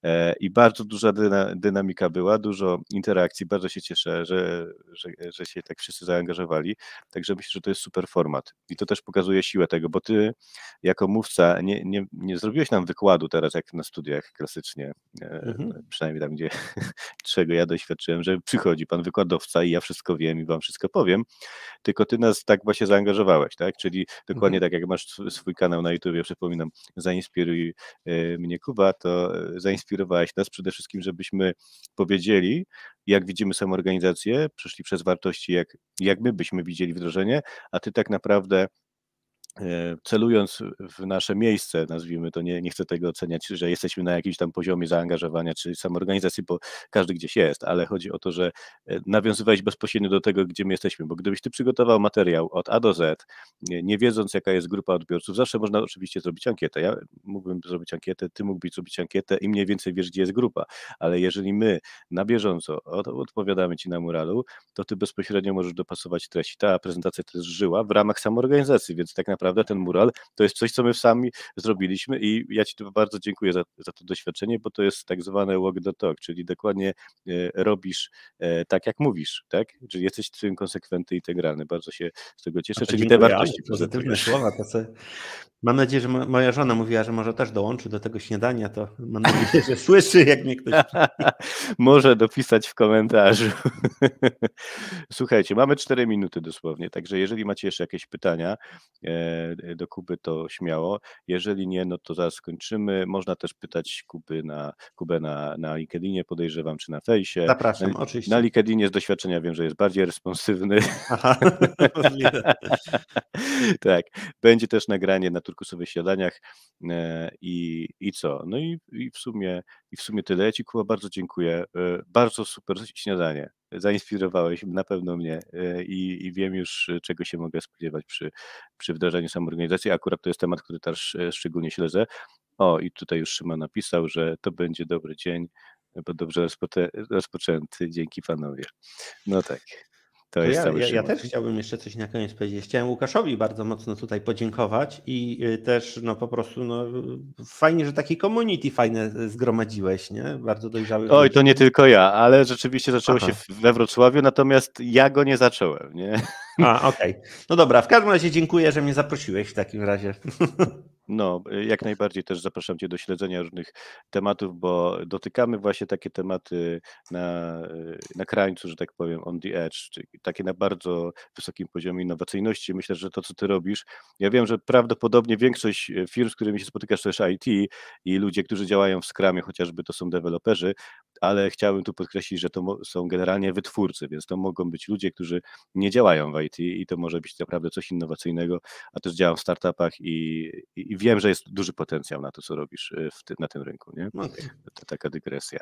A: E, I bardzo duża dyna, dynamika była, dużo interakcji. Bardzo się cieszę, że, że, że się tak wszyscy zaangażowali. Także myślę, że to jest super format. I to też pokazuje siłę tego, bo ty jako mówca nie, nie, nie zrobiłeś nam wykładu teraz, jak na studiach klasycznie, e, mhm. przynajmniej tam, gdzie czego ja doświadczyłem, że przychodzi pan wykładowca i ja wszystko wiem i wam wam wszystko powiem, tylko ty nas tak właśnie zaangażowałeś, tak? Czyli dokładnie mhm. tak jak masz swój kanał na YouTube, przypominam, zainspiruj e, mnie Kuba, to e, zainspirowałeś nas przede wszystkim, żebyśmy powiedzieli, jak widzimy samą organizację, przeszli przez wartości, jak, jak my byśmy widzieli wdrożenie, a ty tak naprawdę E, celując w nasze miejsce, nazwijmy to, nie, nie chcę tego oceniać, że jesteśmy na jakimś tam poziomie zaangażowania czy samoorganizacji, bo każdy gdzieś jest, ale chodzi o to, że e, nawiązywać bezpośrednio do tego, gdzie my jesteśmy, bo gdybyś ty przygotował materiał od A do Z, nie wiedząc jaka jest grupa odbiorców, zawsze można oczywiście zrobić ankietę. Ja mógłbym zrobić ankietę, ty mógłbyś zrobić ankietę i mniej więcej wiesz, gdzie jest grupa, ale jeżeli my na bieżąco odpowiadamy ci na muralu, to ty bezpośrednio możesz dopasować treści. Ta prezentacja też żyła w ramach samoorganizacji, więc tak naprawdę prawda, ten mural, to jest coś, co my sami zrobiliśmy i ja Ci bardzo dziękuję za, za to doświadczenie, bo to jest tak zwane walk the talk, czyli dokładnie e, robisz e, tak, jak mówisz, tak? Czyli jesteś tym konsekwentny i integralny. Bardzo się z tego cieszę, czyli dziękuję, te wartości. Pozytywne słowa,
B: to co... Mam nadzieję, że moja żona mówiła, że może też dołączy do tego śniadania, to mam nadzieję, że słyszy, jak mnie ktoś... może dopisać w komentarzu.
A: Słuchajcie, mamy cztery minuty dosłownie, także jeżeli macie jeszcze jakieś pytania, e, E, do Kuby, to śmiało. Jeżeli nie, no to zaraz skończymy. Można też pytać Kuby na, Kubę na, na LinkedInie, podejrzewam, czy na fejsie. Zapraszam, na, oczywiście. Na LinkedInie z doświadczenia wiem, że jest bardziej responsywny. Aha, tak. Będzie też nagranie na turkusowych śniadaniach e, i, i co? No i, i, w sumie, i w sumie tyle. Ja Ci, Kuba, bardzo dziękuję. E, bardzo super śniadanie zainspirowałeś na pewno mnie e, i, i, wiem już, e, czego się mogę spodziewać przy, przy wdrażaniu samoorganizacji. Akurat to jest temat, który też e, szczególnie śledzę. O, i tutaj już szyma napisał, że to będzie dobry dzień, bo dobrze rozpoczęty, dzięki panowie. No tak. To, jest ja, cały ja, ja też
B: chciałbym jeszcze coś na koniec powiedzieć. Chciałem Łukaszowi bardzo mocno tutaj podziękować i y, też no po prostu no, fajnie, że taki community fajne zgromadziłeś, nie? Bardzo dojrzały. Oj, to nie tylko ja,
A: ale rzeczywiście zaczęło Aha. się we Wrocławiu, natomiast ja go nie zacząłem, nie?
B: A, okej. Okay. No dobra, w każdym razie dziękuję, że mnie zaprosiłeś
A: w takim razie. No, y, jak najbardziej też zapraszam Cię do śledzenia różnych tematów, bo dotykamy właśnie takie tematy na, y, na krańcu, że tak powiem, on the edge, czyli takie na bardzo wysokim poziomie innowacyjności. Myślę, że to, co Ty robisz, ja wiem, że prawdopodobnie większość y, firm, z którymi się spotykasz, to też IT i ludzie, którzy działają w Scrumie, chociażby to są deweloperzy, ale chciałbym tu podkreślić, że to są generalnie wytwórcy, więc to mogą być ludzie, którzy nie działają w IT i to może być naprawdę coś innowacyjnego, a też działam w startupach i, i wiem, że jest duży potencjał na to, co robisz y, na tym rynku, nie? Okay. No tak, tak. taka dygresja.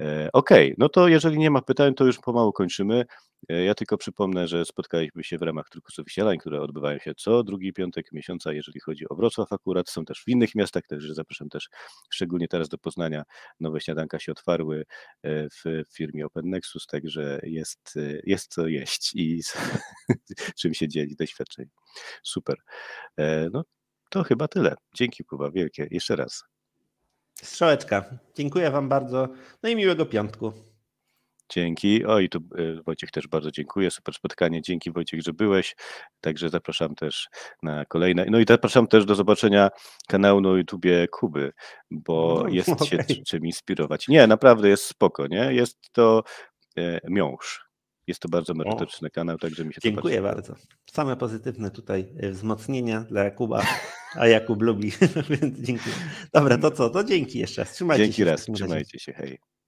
A: E, okej, okay, no to jeżeli nie ma pytań, to już pomału kończymy. E, ja tylko przypomnę, że spotkaliśmy się w ramach turkusów wisielań, które odbywają się co drugi piątek miesiąca, jeżeli chodzi o Wrocław akurat, są też w innych miastach, także zapraszam też szczególnie teraz do Poznania. Nowe śniadanka się otwarły, E, w firmie Open Nexus, także jest, e, jest co jeść i czym się dzieli doświadczeń. Super. E, no to chyba tyle. Dzięki Kuba, wielkie. Jeszcze raz. Strzałeczka.
B: Dziękuję Wam bardzo. No i miłego piątku.
A: Dzięki. O i tu e, Wojciech też bardzo dziękuję. Super spotkanie. Dzięki Wojciech, że byłeś. Także zapraszam też na kolejne. No i zapraszam też do zobaczenia kanału na YouTubie Kuby, bo no, jest okay. się czym inspirować. Nie, naprawdę jest spoko, nie? Jest to e, miąż. Jest to
B: bardzo merytoryczny o. kanał, także mi się Dziękuję bardzo. bardzo. Same pozytywne tutaj e, wzmocnienia dla Jakuba, a Jakub lubi, więc dzięki. Dobra, to co? To dzięki jeszcze raz. Trzymajcie dzięki się. Dzięki raz, trzymajcie się, hej.